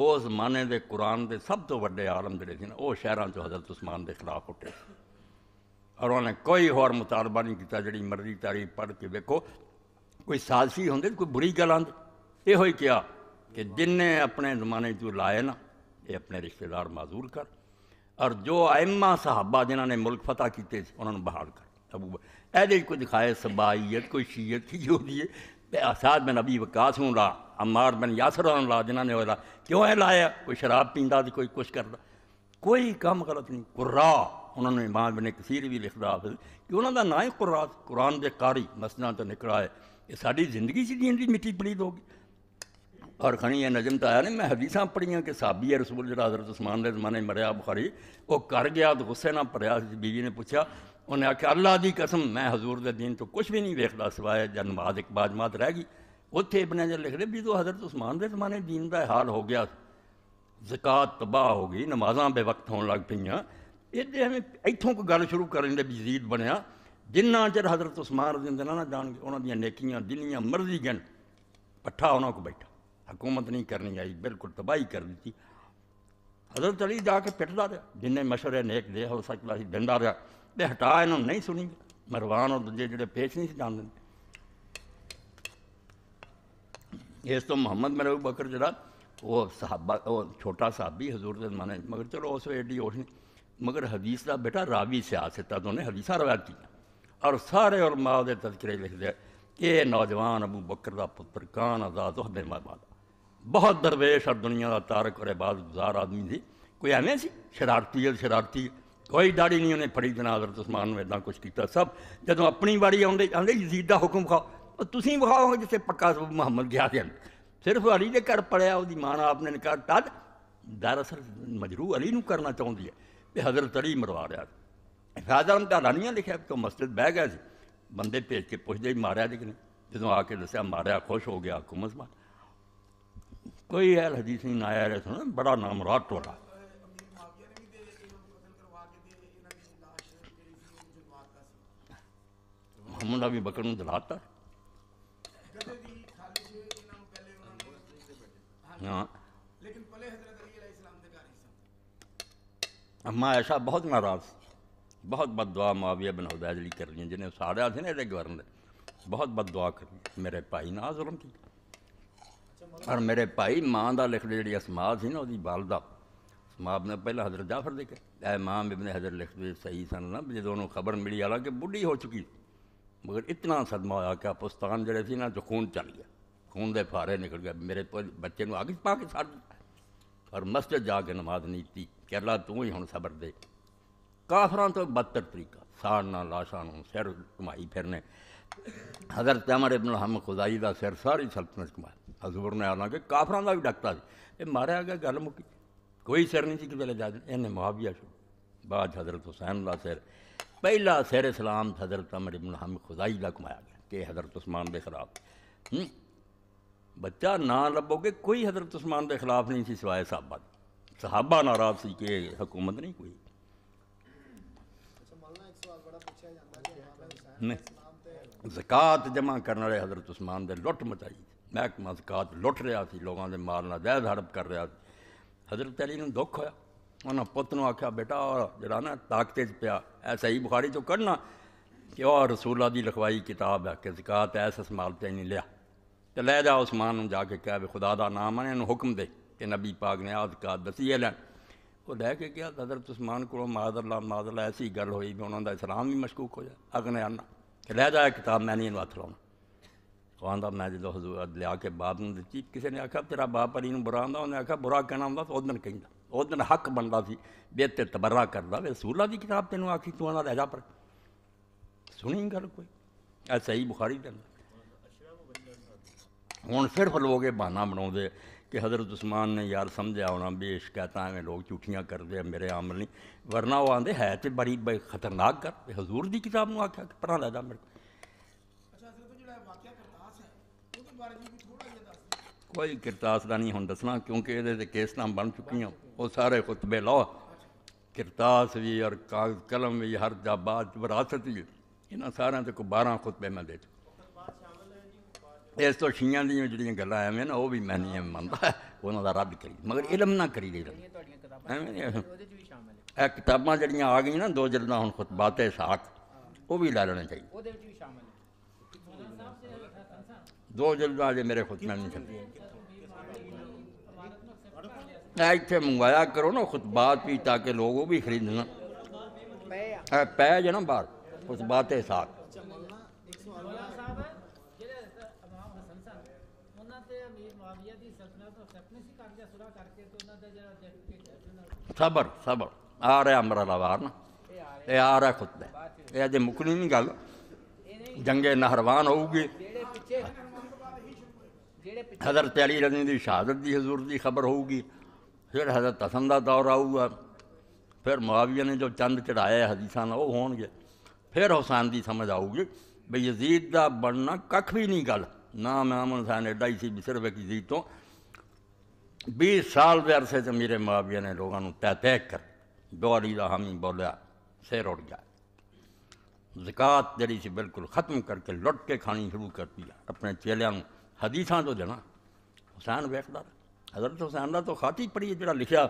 ਉਹ ਜ਼ਮਾਨੇ ਦੇ ਕੁਰਾਨ ਦੇ ਸਭ ਤੋਂ ਵੱਡੇ ਆਲਮ ਜਿਹੜੇ ਸੀ ਨਾ ਉਹ ਸ਼ਹਿਰਾਂ 'ਚ ਹਜ਼ਰਤ ਉਸਮਾਨ ਦੇ ਖਿਲਾਫ ਉੱਠੇ ਔਰ ਉਹਨੇ ਕੋਈ ਹੋਰ ਮੁਤਾਲਬਾ ਨਹੀਂ ਕੀਤਾ ਜਿਹੜੀ ਮਰਜ਼ੀ ਤਾਰੀਫ ਪੜ੍ਹ ਕੇ ਵੇਖੋ ਕੋਈ ਸਾਜ਼ੀ ਹੁੰਦੇ ਕੋਈ ਬੁਰੀ ਗੱਲ ਆਂਦੇ ਇਹੋ ਹੀ ਕਿਹਾ ਕਿ ਜਿੰਨੇ ਆਪਣੇ ਜ਼ਮਾਨੇ 'ਚ ਲਾਏ ਨਾ ਇਹ ਆਪਣੇ ਰਿਸ਼ਤੇਦਾਰ ਮਾਜ਼ੂਰ ਕਰ और जो अम्मा साहबा जिन्होंने मुल्क फतेह किए उन्होंने बहाल कर अबू ए कोई दिखाए सबाइत कोई शीयत की जो दिए असाद बिन अबी वकास हूँ ला अमार बिन यासर ला जिन्होंने ला क्यों है लाया कोई शराब पींदा तो कोई कुछ करता कोई काम गलत नहीं कुर्रा उन्होंने इमाम बिन कसीर भी लिखता कि उन्होंने ना ही कुर्रा कुरान के कारी मसलों तो निकला है ये साड़ी जिंदगी से जी मिट्टी पलीत होगी और खनी यह नजम तो आया नहीं मैं हदीसा पढ़िया कि साबी है रसूल जरा हजरत उस्मान के जमाने मरिया बुखारी वो कर गया तो गुस्से ना भरया बीवी ने पूछा उन्हें आख्या अल्लाह की कसम मैं हजूर के दीन तो कुछ भी नहीं वेखता सिवाय नमाज एक बाजमात रह गई उत्थे अपने जर लिख रहे भी तो हजरत उस्मान के जमाने दीन का हाल हो गया जक़ात तबाह हो गई नमाजा बेवक्त होने लग पे ਇਹਦੇ इतों को गल शुरू कर ਕਰਨ बनया जिन्ना चर हजरत उस्मान ਹਜ਼ਰਤ ਉਸਮਾਨ ਰਜ਼ੀ ਅੱਲਾਹ ਨਾ ਜਾਣਗੇ ਉਹਨਾਂ ਦੀਆਂ ਨੇਕੀਆਂ ਜਿੰਨੀਆਂ ਮਰਜ਼ੀ ਗਣ हुकूमत नहीं करनी आई बिल्कुल तबाही कर दी थी हजरत अली जाके पिटदा रहा जिन्हें मशवरे नेक दे हो सकता ही दिता रहा तो हटा इन्हों नहीं सुनी मरवान और दूजे जो पेश नहीं जानते इस तो मुहम्मद मेरे बकर जरा वो साहबा वो छोटा साहबी हजूर के माने मगर चलो उस एडी होश नहीं मगर हदीस का बेटा रावी सियास आ सकता तो उन्हें हदीसा रवायत की और सारे और माँ के तस्करे लिखते ये नौजवान अबू बकर का पुत्र कान आजाद तो हमें माँ बहुत दरवेश और दुनिया का तारक और बाजार आदमी थी कोई एवं सी शरारती है शरारती कोई दाड़ी नहीं उन्हें फड़ी जना हजरत उस्मान में इदा कुछ किया सब जो अपनी बारी आते आते यजीद का हुक्म खाओ तुम विखाओ जिसे पक्का मुहम्मद गया थे सिर्फ अली के घर पड़े वो माँ आपने कहा तद दरअसल मजरू अली करना चाहती है भी हजरत अली मरवा रहा फायदा हम ढाला नहीं लिखा तो मस्जिद बह गया बंदे भेज के पुछते मारिया जी कि नहीं जो आके दसिया मारिया खुश हो गया हुकूमत मान कोई यार हदीस नहीं आया रहे सुना बड़ा रात वाला मोहम्मद अभी बकर दिलाता हाँ। अम्मा ऐसा बहुत नाराज बहुत बद दुआ माविया बिन अली कर रही हैं जिन्हें सारा थे ना गवर्नर बहुत बद दुआ कर मेरे भाई ना जुलम की और मेरे भाई माँ का लिखते जी समाध से ना वो बलदा समाध ने पहला हजरत जाफर देखे ऐ माँ बिबने हजर लिखते सही सन ना जो खबर मिली हालांकि बुढ़ी हो चुकी मगर इतना सदमा हो कि पुस्तान जोड़े थे ना जो खून चल गया खून के फारे निकल गया मेरे बच्चे आग पा के छा और मस्जिद जाके नमाज नहीं नीति केरला तू ही हूँ सबर दे काफर तो बदतर तरीका साड़ना लाशा सिर घुमाई फिरने अगर तमर इबन हम खुदाई का सिर सारी सल्तनत घुमाए हजूर ने आना काफर का भी डाकता से ਸੀ ਇਹ गया गल मुकी कोई सिर नहीं ਨਹੀਂ कि ਕਿ ਵੇਲੇ ਜਾ ਇਹਨੇ ਮੁਆਵਿਆ ਸ਼ੁਰੂ ਬਾਅਦ ਹਜ਼ਰਤ ਹੁਸੈਨ पहला सिर इस्लाम हज़रत अमर इबन हम खुदाई का कमाया गया कि हज़रत उस्मान के खिलाफ बच्चा ना लगोगे कोई हज़रत उस्मान के खिलाफ नहीं सी सिवाय साहबा साहबा नाराज सी कि हुकूमत नहीं कोई जक़ात जमा करने वाले हज़रत उस्मान ने लुट मचाई महकमा सकात लुट रहा लोगों के मारना दहद हड़प कर रहा हजरत अली दुख होया उन्होंने पुत आख्या बेटा और जरा ना ताकत पिया ए सही बुखारी चो कढ़ना कि वह रसूला की लिखवाई किताब है कि जकात इस समाल पर नहीं लिया तो लै जा उस मां जाके कह भी खुदा का नाम है इन हुक्म दे कि नबी पाग ने आजकात दसी है लैन वो लह के क्या हजरत उसमान को मादरला मादरला ऐसी गल हुई भी उन्होंने इस्लाम भी मशकूक हो जाए अगने आना लह जाए किताब मैं नहीं इन हथ लाना ਆਂਦਾ ਮੈਂ ਜਦੋਂ ਹਜ਼ੂਰ ਲਿਆ ਕੇ ਬਾਪ ਨੂੰ ਦਿੱਤੀ ਕਿਸੇ ਨੇ ਆਖਿਆ ਤੇਰਾ ਬਾਪ ਅਰੀ ਨੂੰ ਬੁਰਾ ਆਂਦਾ ਉਹਨੇ ਆਖਿਆ ਬੁਰਾ ਕਹਿਣਾ ਹੁੰਦਾ ਤਾਂ ਉਹਦਨ ਕਹਿੰਦਾ ਉਹਦਨ ਹੱਕ ਬਣਦਾ ਸੀ ਬੇ ਤੇ ਤਬਰਰਾ ਕਰਦਾ ਵੇ ਸੂਲਾ ਦੀ ਕਿਤਾਬ ਤੈਨੂੰ ਆਖੀ ਤੂੰ ਆਂਦਾ ਲੈ ਜਾ ਪਰ ਸੁਣੀ ਗੱਲ ਕੋਈ ਐ ਸਹੀ ਬੁਖਾਰੀ ਦਾ ਹੁਣ ਸਿਰਫ ਲੋਕ ਇਹ ਬਹਾਨਾ ਬਣਾਉਂਦੇ कि हज़रत उस्मान ने यार समझा होना भी शिकायतें हैं लोग झूठियाँ करते हैं मेरे अमल नहीं वरना वो आते है तो बड़ी बड़ी खतरनाक कर हजूर की किताब में आख्या पढ़ा लगा मेरे को कोई किरतास का नहीं हम ਦੱਸਣਾ क्योंकि ਇਹਦੇ ਤੇ बन चुकी ਚੁੱਕੀਆਂ ਉਹ ਸਾਰੇ ਖੁਤਬੇ किरतास भी और कागज कलम भी हर जाबाद विरासत भी इन्होंने सारे तो बारह खुतबे मैं दे इस तो शिया दी जो गल एवं ना वह भी मैं नहीं मानता उन्होंने रद्द करी मगर इलम ना करी गई एवं किताबा जड़िया आ गई ना दो जल्दा हूँ खुतबाते साख वह भी ला लेना चाहिए दो जल्दबाजे मेरे खुद में नहीं रही थे मंगवाया करो ना खुतबात भी ताकि लोगों भी खरीदना पै है ना बार खुतबात साथ अच्छा, तो तो सबर सबर आ रहा अमरा लवार ना ये आ रहा खुतबे ये अजे मुकनी नहीं गल जंगे नहरवान होगी हज़रत अली रजनी की शहादत की हजूर की खबर होगी फिर हज़रत हसन का दौर आऊगा फिर मुआविया ने जो चंद चढ़ाया हदीसा ना हो गए फिर हुसैन की समझ आऊगी बई यजीद का बनना कख भी नहीं गल ना अमन हुसैन एडा ही सी भी सिर्फ एक यजीद तो भी साल के अरसे च मेरे मुआविया ने लोगों को तय तय कर दो का हामी बोलिया सिर उड़ गया जक़ात जड़ी सी बिल्कुल ख़त्म करके लुट के खानी शुरू कर दी अपने चेलियां हदीसा तो देना हुसैन वेखदार हजरत हुसैन का तो खत ही पढ़ी जरा लिखा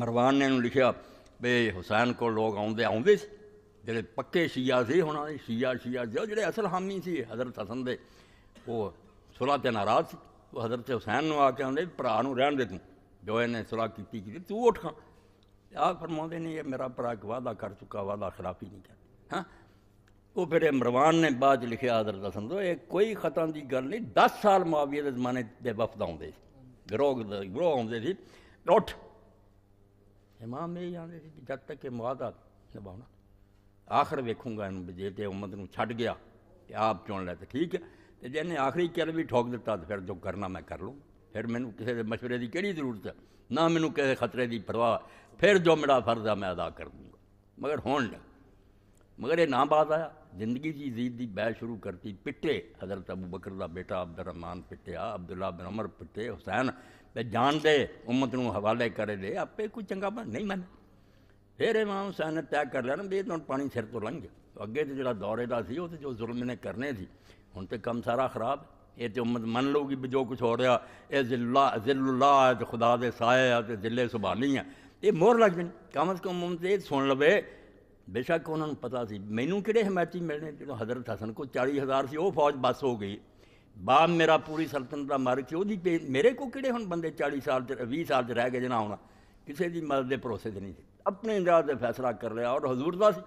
मरवान ने लिखा बे हुसैन को लोग आते आते जे पक्के शीया से होना शीया शीया जो जो असल हामी से हजरत हसन के वो से नाराज से वो हजरत हुसैन में आके आते भरा रहन दे तू जो इन्हें सुलह की तू उठ खा आ फरमाते नहीं मेरा भरा एक वादा कर चुका वादा खिलाफ ही नहीं कर हाँ वो फिर इमरवान ने बाद लिखे आदर दसन दो तो कोई खतम की गल नहीं दस साल मुआविया के जमाने के वफद आते विरोह विरोह आते थे उठ इमाम यही आते थे कि जब तक ये मुआदा नभा आखिर वेखूंगा इन जे तो उम्मत को छड़ गया तो आप चुन लिया तो ठीक है तो जिन्हें आखिरी चल भी ठोक दिता तो फिर जो करना मैं कर लूँ फिर मैं किसी मशवरे की कही जरूरत है ना मैं किसी खतरे की परवाह फिर जो मेरा फर्ज है मैं अदा कर दूंगा मगर हो मगर ये ना बात आया जिंदगी की जीत की बह शुरू करती पिटे हजरत अबू बकर बेटा अब्दुलरहमान पिटिया अब्दुल्ला बिन अमर पिटे हुसैन जान दे उम्मत न हवाले करे दे आपे कोई चंगा बन नहीं मन फिर इमाम हुसैन ने तय कर लिया ना भी पानी सिर तो लंघ अगे तो जो दौरे का सी तो जो जुल्म ने करने थी हूँ तो कम सारा खराब ये तो उम्मत मन लो कि जो कुछ हो रहा यह जिला जिलुल्ला खुदा दे साए तो जिले सुबानी है ये मोर लग जाए कम अज कम उम्मत ये सुन लवे ਬੇਸ਼ੱਕ ਉਹਨਾਂ ਨੂੰ ਪਤਾ ਸੀ ਮੈਨੂੰ ਕਿਹੜੇ ਹਮਾਇਤੀ ਮਿਲਣੇ ਜਦੋਂ ਹਜ਼ਰਤ ਹਸਨ ਕੋਲ 40000 ਸੀ ਉਹ ਫੌਜ ਬਸ ਹੋ ਗਈ ਬਾਪ ਮੇਰਾ ਪੂਰੀ ਸਲਤਨਤ ਦਾ ਮਾਰਕ ਸੀ ਉਹਦੀ ਮੇਰੇ ਕੋ ਕਿਹੜੇ ਹੁਣ ਬੰਦੇ 40 ਸਾਲ ਤੇ 20 ਸਾਲ ਤੇ ਰਹਿ ਗਏ ਜਨਾ ਹੁਣ ਕਿਸੇ ਦੀ ਮਦਦ ਦੇ ਭਰੋਸੇ ਤੇ ਨਹੀਂ ਸੀ ਆਪਣੇ ਅੰਦਾਜ਼ ਦੇ ਫੈਸਲਾ ਕਰ ਲਿਆ ਔਰ ਹਜ਼ੂਰ ਦਾ ਸੀ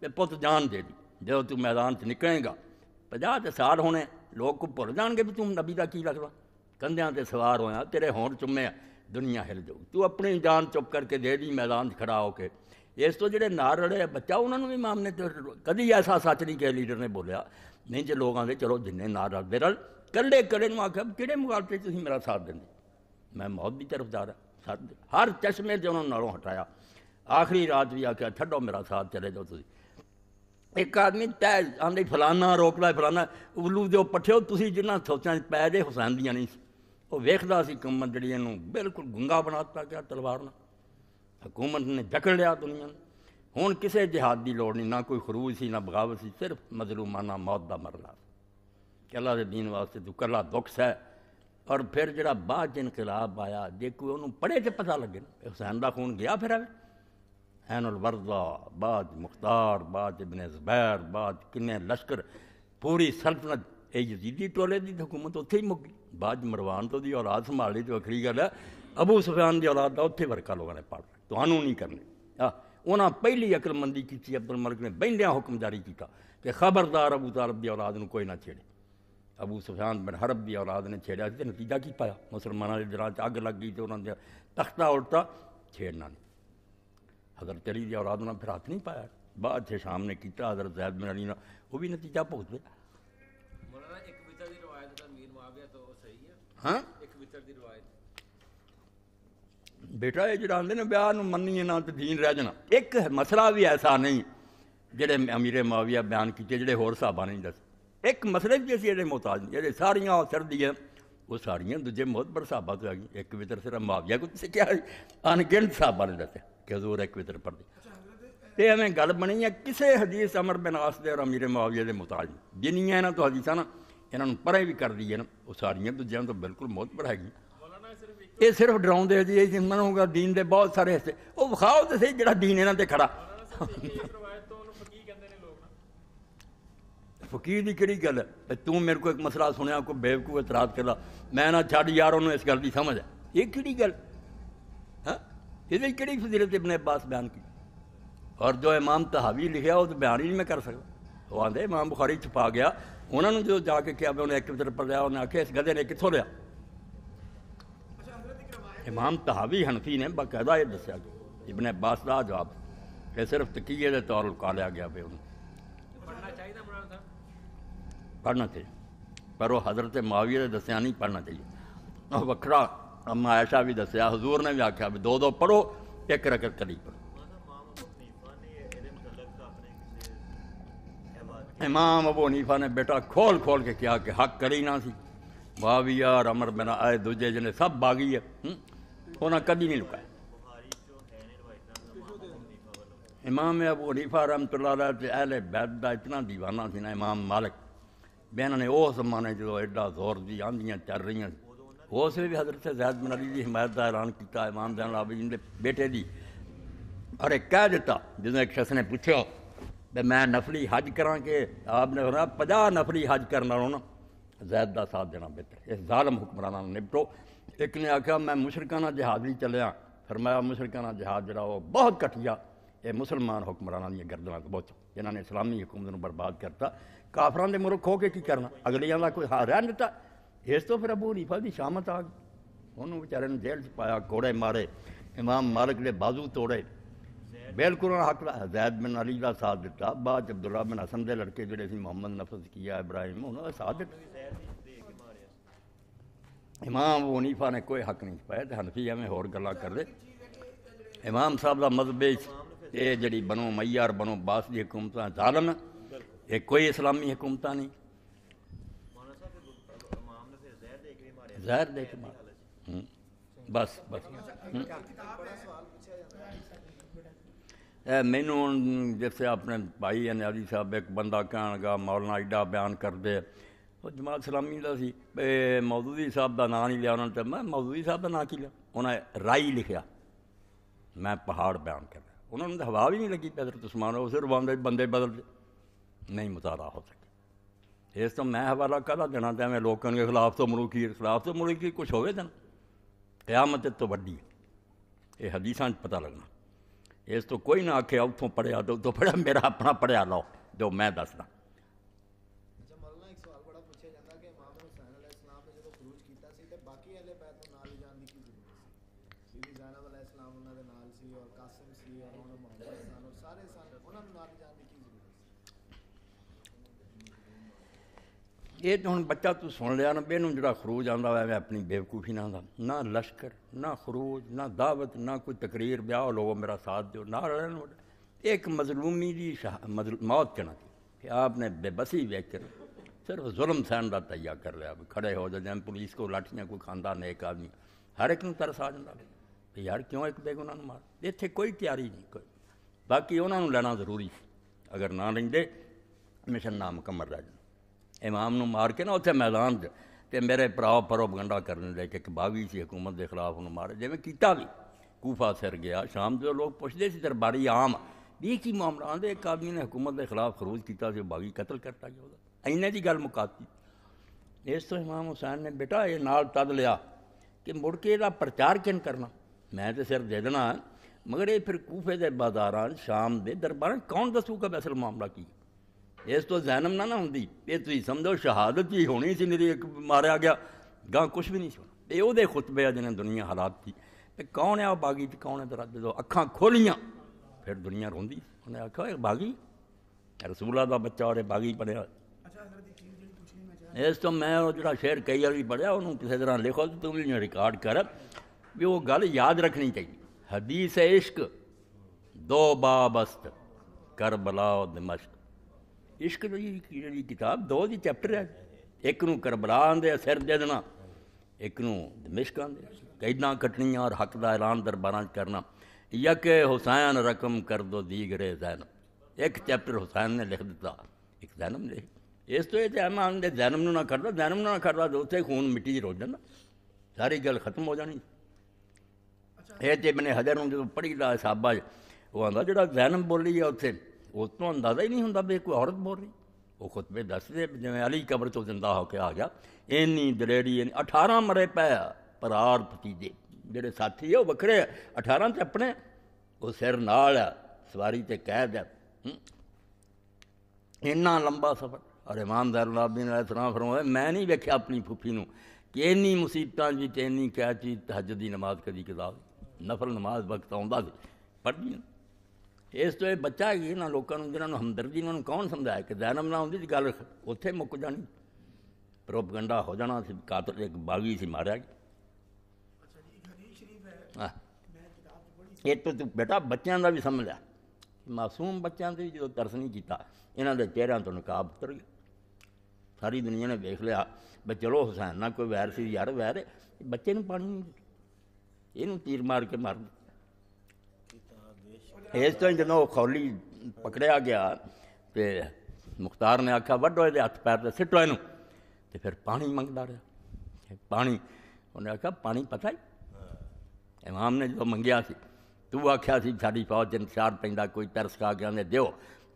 ਤੇ ਪੁੱਤ ਜਾਨ ਦੇ ਦੀ ਜਦੋਂ ਤੂੰ ਮੈਦਾਨ 'ਚ ਨਿਕਲੇਗਾ 50 ਤੇ ਸਾਲ ਹੋਣੇ ਲੋਕ ਕੋ ਭੁੱਲ ਜਾਣਗੇ ਵੀ ਤੂੰ ਨਬੀ ਦਾ ਕੀ ਲੱਗਦਾ ਕੰਧਿਆਂ ਤੇ ਸਵਾਰ ਹੋਇਆ ਤੇਰੇ ਹੋਂਠ ਚੁੰਮੇ ਦੁਨੀਆ ਹਿਲ ਜਾਊ ਤੂੰ ਆਪਣੀ ਜਾਨ ਚੁੱਪ ਕਰਕੇ ਦੇ ਦੀ ਮੈਦਾਨ 'ਚ ਖੜਾ ਹੋ ਕੇ ਇਸ ਤੋਂ ਜਿਹੜੇ ਨਾਲ ਰੜੇ ਬੱਚਾ ਉਹਨਾਂ ਨੂੰ ਵੀ ਮਾਮਨੇ ਨੇ ਕਦੀ ਐਸਾ ਸੱਚ ਨਹੀਂ ਕਿਹਾ ਲੀਡਰ ਨੇ ਬੋਲਿਆ ਨਹੀਂ ਜੇ ਲੋਕਾਂ ਦੇ ਚਲੋ ਜਿੰਨੇ ਨਾਲ ਰੜ ਰਲ ਕੱਲੇ ਕੱਲੇ ਨੂੰ ਆਖਿਆ ਕਿਹੜੇ ਮੁਕਾਬਲੇ ਤੁਸੀਂ ਮੇਰਾ ਸਾਥ ਦਿੰਦੇ ਮੈਂ ਮੌਤ ਦੀ ਤਰਫਦਾਰ ਸਾਥ ਹਰ ਚਸ਼ਮੇ ਤੇ ਉਹਨਾਂ ਨਾਲੋਂ ਹਟਾਇਆ ਆਖਰੀ ਰਾਤ ਵੀ ਆਖਿਆ ਛੱਡੋ ਮੇਰਾ ਸਾਥ ਚਲੇ ਜਾਓ ਤੁਸੀਂ ਇੱਕ ਆਦਮੀ ਤੈ ਆਂਦੇ ਫਲਾਨਾ ਰੋਕਲਾ ਫਲਾਨਾ ਉਲੂ ਦੇ ਪੱਠਿਓ ਤੁਸੀਂ ਜਿੰਨਾ ਸੋਚਾਂ ਪੈ ਦੇ ਹੁਸੈਨ ਦੀਆਂ ਨਹੀਂ ਉਹ ਵੇਖਦਾ ਸੀ ਕੰਮਨ ਜਿਹੜੀਆਂ ਨੂੰ ਬਿਲਕੁਲ ਗੁੰਗਾ ਬਣਾਤਾ ਗਿਆ ਤਲਵਾਰ ਨਾਲ हुकूमत ने जकड़ लिया दुनिया ने हूँ किसी जहाद की लड़ नहीं ना कोई खरूज सी ना बगावत सी सिर्फ मजलूमाना मौत का मरला कला के दीन वास्ते तो कला दुख है और फिर जो बाद इनकलाब आया जे कोई उन्होंने पढ़े च पता लगे हुसैन का खून गया फिर अवे हैन उल वर्दा बाद मुख्तार बाद इबन जबैर बाद किन्ने लश्कर पूरी सल्तनत ये यजीदी टोले की हुकूमत उत मुक् गई बाद मरवान तो औलाद संभाली तो अखरी गल है अबू सुफान की औलाद का उत्थे वर्का लोगों ने पढ़ तो नहीं करने उन्हें पहली अकलमंदी की अब्दुल मलिक ने बहद हुक्म जारी किया कि खबरदार अबू तारब की औलाद को कोई ना छेड़े अबू सुफान बिन हरब की औलाद ने छेड़ा तो नतीजा की पाया मुसलमानों के दरान अग लग गई तो उन्होंने तख्ता उल्टा छेड़ना नहीं हजर चली की औलाद उन्हें फिर हाथ नहीं पाया बाद से शाम ने किया हजरत जैद बिन अली वो भी नतीजा भुगत गया तो हाँ बेटा ये जरा आते ब्याह मनिए ना तो दीन रह जाना एक मसला भी ऐसा नहीं जेडे अमीरे माविया बयान किए जो होर हिसाबा नहीं दस एक मसले भी असं ये मुहताज नहीं जो सारिया सर दें वो सारिया दूजे मोहत पर हिसाबा तो आ गई एक पितर सिर्फ माविया को सीख्या अणगिणत हिसाबा ने दस कदर एक पितर पढ़ दी एवं गल बनी है किसी हदीस अमर बिनास और अमीरे माविया के मुहताज जिन्हिया इन्होंने तो हदीसा ना इन्हों पर भी कर दी है ना वो सारिया दूजे तो बिल्कुल मोहत पर ਇਹ ਸਿਰਫ ਡਰਾਉਂਦੇ ਜੀ ਇਹ ਜਿੰਨਾਂ ਨੂੰ ਗਾ ਦੀਨ ਦੇ ਬਹੁਤ ਸਾਰੇ ਹਿੱਸੇ ਉਹ ਵਿਖਾਓ ਤੇ ਸਹੀ ਜਿਹੜਾ ਦੀਨ ਇਹਨਾਂ ਤੇ ਖੜਾ ਫਕੀਰ ਦੀ ਕਿਹੜੀ ਗੱਲ ਹੈ ਤੂੰ ਮੇਰੇ ਕੋਲ ਇੱਕ ਮਸਲਾ ਸੁਣਿਆ ਕੋਈ ਬੇਵਕੂਫ ਇਤਰਾਜ਼ ਕਰਦਾ ਮੈਂ ਨਾ ਛੱਡ ਯਾਰ ਉਹਨੂੰ ਇਸ ਗੱਲ ਦੀ ਸਮਝ ਹੈ ਇਹ ਕਿਹੜੀ ਗੱਲ ਹਾਂ ਇਹਦੇ ਕਿਹੜੀ ਫਜ਼ੀਲਤ ਇਬਨ ਅਬਾਸ ਬਿਆਨ ਕੀ ਔਰ ਜੋ ਇਮਾਮ ਤਹਾਵੀ ਲਿਖਿਆ ਉਹ ਤਾਂ ਬਿਆਨ ਹੀ ਨਹੀਂ ਮੈਂ ਕਰ ਸਕਦਾ ਉਹ ਆਂਦੇ ਇਮਾਮ ਬੁਖਾਰੀ ਛਪਾ ਗਿਆ ਉਹਨਾਂ ਨੂੰ ਜੋ ਜਾ ਕੇ ਕਿਹਾ ਉਹਨੇ ਇੱਕ ਤਰਫ ਪਰ ਲਿਆ ਉਹਨੇ ਆਖਿਆ ਇਸ ਗਧੇ ਨੇ ਕਿੱਥੋਂ ਲਿਆ इमाम तहावी हनफी ने बाकायदा यह दसिया इबन अब्बास का जवाब यह सिर्फ तकीए के तौर लिया गया पे उन्हें पढ़ना चाहिए पर वह हजरत माविया ने दसिया नहीं पढ़ना चाहिए और वक्रा अम्मा आयशा भी दसिया हजूर ने भी आख्या भी दो दो पढ़ो एक रकत करी पढ़ो इमाम अबू हनीफा ने बेटा खोल खोल के कहा कि हक करी ना सी वाविया और अमर बिना आए दूजे जने सब बागी है हुँ? हम्म। होना कभी नहीं रुका इमाम अब उरीफा रमत अहल बैद का इतना दीवाना थी ना इमाम मालिक बहन ने उस जमाने जो एडा जोर दी आंधियाँ चल रही उस भी हजरत जैद मनाली की हिमायत का ऐलान किया इमाम जैन जी के बेटे की अरे कह दिता जो एक शख्स ने पूछो मैं नफली हज करा कि आपने पाँह नफली हज करना जैद का साथ देना बेहतर इस जालम हुक्मराना निपटो एक ने आख्या मैं मुशरकाना जहाज भी चलिया फरमाया मुशरकाना जहाज जरा वह बहुत घटिया ये मुसलमान हुक्मराना दर्दना तो बहुत इन्होंने इस्लामी हुकूमत को बर्बाद करता काफर के मुरुख हो के की करना अगलियां का कोई हार रह दिता इस तो फिर अबू रीफा की शामत आ गई उन्होंने बेचारे ने जेल च पाया कोड़े मारे इमाम मालिक ने बाजू तोड़े बिल्कुल हक हजैद बिन अली का साथ दिता बाद अब्दुल्ला बिन हसन के लड़के जोड़े से मोहम्मद नफस किया इब्राहिम उन्होंने साथ दिता इमाम अबू ने कोई हक नहीं पाया तो हनफी एवं होर गल कर दे इमाम साहब का मतलब ये जी बनो मैयार बनो बास की हुकूमत जालम ये कोई इस्लामी हुकूमत नहीं हम्म, बस बस हम्म। मैनू जैसे अपने भाई अनियादी साहब एक बंदा कह मौलना एडा बयान कर दे ਜਮਾਤ ਸਲਾਮੀ ਦਾ ਸੀ ਮੌਦੂਦੀ ਸਾਹਿਬ ਦਾ ਨਾਂ ਨਹੀਂ ਲਿਆ ਉਹਨਾਂ ਤੇ ਮੈਂ ਮੌਦੂਦੀ ਸਾਹਿਬ ਦਾ ਨਾਂ ਕੀ ਲਿਆ ਉਹਨਾਂ ਰਾਈ ਲਿਖਿਆ ਮੈਂ ਪਹਾੜ ਬਿਆਨ ਕਰਦਾ ਉਹਨਾਂ ਨੂੰ ਤਾਂ ਹਵਾ ਵੀ ਨਹੀਂ ਲੱਗੀ ਪੈਦਰ ਤੁਸਮਾਨ ਉਸੇ ਰਵਾਨ ਦੇ ਬੰਦੇ ਬਦਲ ਨਹੀਂ ਮੁਤਾਰਾ ਹੋ ਸਕੇ ਇਸ ਤੋਂ ਮੈਂ ਹਵਾਲਾ ਕਹਦਾ ਦੇਣਾ ਤੇ ਮੈਂ ਲੋਕਾਂ ਦੇ ਖਿਲਾਫ ਤੋਂ ਮਲੂਕੀ ਖਿਲਾਫ ਤੋਂ ਮਲੂਕੀ ਕੁਝ ਹੋਵੇ ਤਾਂ ਕਿਆਮਤ ਤੋਂ ਵੱਡੀ ਇਹ ਹਦੀਸਾਂ 'ਚ ਪਤਾ ਲੱਗਣਾ ਇਸ ਤੋਂ ਕੋਈ ਨਾ ਆਖੇ ਉੱਥੋਂ ਪੜਿਆ ਦੋ ਤੋਂ ਪੜਿਆ ਮੇਰਾ ਆਪਣਾ ਪੜਿਆ ਲਓ ਜੋ ਮੈਂ ਦੱਸਦਾ तो हम बच्चा तू सुन लिया ना बेनू जो खरूज आता ਹੋਇਆ मैं अपनी बेवकूफी ना आता ना लश्कर ना खरूज ना दावत ना कोई तकरीर ब्याह लोगो मेरा साथ दो ना ਰਲਣ एक मजलूमी की मौत चना थी कि आपने बेबसी वेकर सिर्फ जुल्म सहन का तैयार कर लिया खड़े हो जाए पुलिस को लाठियाँ कोई खांदा ने एक आदमी हर एक तरस आ जाता यार क्यों एक बेग उन्होंने मार इतने कोई तैयारी नहीं कोई बाकी उन्होंने लैना जरूरी अगर ना लेंगे मिशन ना मुकम्मल रह जाए इमाम मार के ना उ मैदान तो मेरे भाव परोपगंडा करने लगे एक बावी से हुकूमत के खिलाफ उन्होंने मारे जिमें किया भी कूफा सिर गया शाम तो लोग पुछते थे दरबारी आम भी की मामला आते एक आदमी ने हुकूमत के खिलाफ खरूज किया से बावी कतल करता जो इन्हें जी गल मुकाती इस तो इमाम हुसैन ने बेटा ये नाल तद लिया कि मुड़ के यदा प्रचार किन करना मैं तो सिर दे देना मगर ये फिर कूफे के बाजार शाम के दरबार कौन दसूगा वैसल मामला की ਇਸ ਤੋਂ ਜ਼ੈਨਮ ਨਾ ਨਾ ਹੁੰਦੀ ਇਹ ਤੁਸੀਂ ਸਮਝੋ ਸ਼ਹਾਦਤ ਵੀ ਹੋਣੀ ਸੀ ਮੇਰੀ ਇੱਕ ਮਾਰਿਆ ਗਿਆ ਗਾਂ ਕੁਝ ਵੀ ਨਹੀਂ ਸੀ ਇਹ ਉਹਦੇ ਖੁਤਬੇ ਆ ਜਿਹਨੇ ਦੁਨੀਆ ਹਲਾਤੀ ਤੇ ਕੌਣ ਆ ਬਾਗੀ ਤੇ ਕੌਣ ਹੈ ਤੇਰਾ ਜਦੋਂ ਅੱਖਾਂ ਖੋਲੀਆਂ ਫਿਰ ਦੁਨੀਆ ਰੋਂਦੀ ਉਹਨੇ ਆਖਿਆ ਇਹ ਬਾਗੀ ਰਸੂਲਾ ਦਾ ਬੱਚਾ ਔਰੇ ਬਾਗੀ ਪੜਿਆ ਇਸ ਤੋਂ ਮੈਂ ਉਹ ਜਿਹੜਾ ਸ਼ੇਰ ਕਈ ਵਾਰੀ ਪੜਿਆ ਉਹਨੂੰ ਕਿਸੇ ਤਰ੍ਹਾਂ ਲਿਖੋ ਤੇ ਤੁਸੀਂ ਰਿਕਾਰਡ ਕਰ ਵੀ ਉਹ ਗੱਲ ਯਾਦ ਰੱਖਣੀ ਚਾਹੀਦੀ ਹਦੀਸ ਇਸ਼ਕ दो बाबस्त करबला और दमश्क ਇਸ਼ਕ ਦੀ ਜਿਹੜੀ ਕਿਤਾਬ ਦੋ ਦੀ ਚੈਪਟਰ ਹੈ ਇੱਕ ਨੂੰ ਕਰਬਲਾ ਆਂਦੇ ਆ ਸਿਰ ਦੇ ਦੇਣਾ ਇੱਕ ਨੂੰ ਦਮਿਸ਼ਕ ਆਂਦੇ ਕੈਦਾਂ ਕਟਣੀਆਂ ਔਰ ਹੱਕ ਦਾ ਐਲਾਨ ਦਰਬਾਰਾਂ 'ਚ ਕਰਨਾ ਯਕ ਹੁਸੈਨ ਰਕਮ ਕਰ ਦੋ ਦੀਗਰੇ ਜ਼ੈਨਬ ਇੱਕ ਚੈਪਟਰ ਹੁਸੈਨ ਨੇ ਲਿਖ ਦਿੱਤਾ ਇੱਕ ਜ਼ੈਨਬ ਨੇ ਇਸ ਤੋਂ ਇਹ ਤੇ ਆਮਾਨ ਦੇ ਜ਼ੈਨਬ ਨੂੰ ਨਾ ਕਰਦਾ ਜ਼ੈਨਬ ਨੂੰ ਨਾ ਕਰਦਾ ਤੇ ਉੱਥੇ ਖੂਨ ਮਿੱਟੀ 'ਚ ਰੋਜ ਜਾਂਦਾ ਸਾਰੀ ਗੱਲ ਖਤਮ ਹੋ ਜਾਣੀ ਇਹ ਤੇ ਮੈਨੇ ਹਜ਼ਰ ਨੂੰ ਜਦੋਂ ਪੜ੍ਹੀਦਾ ਸਾਬਾ ਉਹ ਆਂਦਾ ਜਿਹੜਾ ਜ਼ੈਨਬ ਬੋਲੀ ਆ ਉੱਥੇ वो तो अंदाज़ा ही नहीं होता भी कोई औरत बोल रही वो खुतबे दसदे जिमें अली कबर तो जिंदा होके आ गया इन्नी ਦਲੇਰੀ ਇਨੀ 18 ਮਰੇ ਪਏ ਪਰਾਰ ਭਤੀਜੇ ਜਿਹੜੇ ਸਾਥੀ ਆ ਉਹ ਵੱਖਰੇ 18 ਤੇ ਆਪਣੇ ਉਹ ਸਿਰ ਨਾਲ ਆ ਸਵਾਰੀ ਤੇ ਕੈਦ ਆ ਇੰਨਾ ਲੰਬਾ ਸਫ਼ਰ ਔਰ ਇਮਾਨਦਾਰ ਨਾਬੀ ਨਾਲ ਸਲਾਮ ਫਰਮਾਏ ਮੈਂ ਨਹੀਂ ਵੇਖਿਆ ਆਪਣੀ ਫੁੱਫੀ ਨੂੰ ਕਿ ਇੰਨੀ ਮੁਸੀਬਤਾਂ ਵਿੱਚ ਇੰਨੀ ਕੈਚੀ ਤਹਜਦ ਦੀ ਨਮਾਜ਼ ਕਦੀ ਕਿਦਾਬ ਨਫਲ ਨਮਾਜ਼ ਵਕਤ ਆਉਂਦਾ ਸੀ ਪੜ੍ਹਦੀ ਇਸ ਤੋਂ ਇਹ ਬੱਚਾ ਹੀ ਇਹਨਾਂ ਲੋਕਾਂ ਨੂੰ ਜਿਹਨਾਂ ਨੂੰ ਹਮਦਰਦੀ ਉਹਨਾਂ ਨੂੰ ਕੌਣ ਸਮਝਾਇਆ ਕਿ ਜ਼ੈਨਬ ਨਾ ਹੁੰਦੀ ਜੀ ਗੱਲ ਉੱਥੇ ਮੁੱਕ ਜਾਣੀ ਪ੍ਰੋਪਗੰਡਾ ਹੋ ਜਾਣਾ ਸੀ ਕਾਤਲ ਇੱਕ ਬਾਗੀ ਸੀ ਮਾਰਿਆ ਅੱਛਾ ਜੀ ਹੈ ਇਹ ਤੋਂ ਤੂੰ ਬੇਟਾ ਬੱਚਿਆਂ ਦਾ ਵੀ ਸਮਝ ਲੈ ਮਾਸੂਮ ਬੱਚਿਆਂ ਦੇ ਜਦੋਂ ਦਰਸ ਨਹੀਂ ਕੀਤਾ ਇਹਨਾਂ ਦੇ ਚਿਹਰਿਆਂ ਤੋਂ ਨਕਾਬ ਉਤਰ ਗਿਆ ਸਾਰੀ ਦੁਨੀਆ ਨੇ ਵੇਖ ਲਿਆ ਬਈ ਚਲੋ ਹੁਸੈਨ ਨਾਲ ਕੋਈ ਵੈਰ ਸੀ ਯਾਰ ਵੈਰ ਬੱਚੇ ਨੂੰ ਪਾਣੀ ਇਹਨੂੰ ਤੀਰ ਮਾਰ ਕੇ ਮਾਰ ਇਸ ਤੋਂ ਜਦੋਂ ਖੌਲੀ ਪਕੜਿਆ ਗਿਆ ਤੇ ਮੁਖਤਾਰ ਨੇ ਆਖਿਆ ਵੱਡੋ ਇਹਦੇ ਹੱਥ ਪੈਰ ਤੇ ਸਿੱਟੋ ਇਹਨੂੰ ਤੇ ਫਿਰ ਪਾਣੀ ਮੰਗਦਾ ਰਿਹਾ ਪਾਣੀ ਉਹਨੇ ਆਖਿਆ ਪਾਣੀ ਪਤਾ ਹੀ ਇਮਾਮ ਨੇ ਜੋ ਮੰਗਿਆ ਸੀ ਤੂੰ ਆਖਿਆ ਸੀ ਸਾਡੀ ਫੌਜ ਦੇ ਇਨਸਾਰ ਪੈਂਦਾ ਕੋਈ ਤਰਸ ਖਾ ਕੇ ਨੇ ਦਿਓ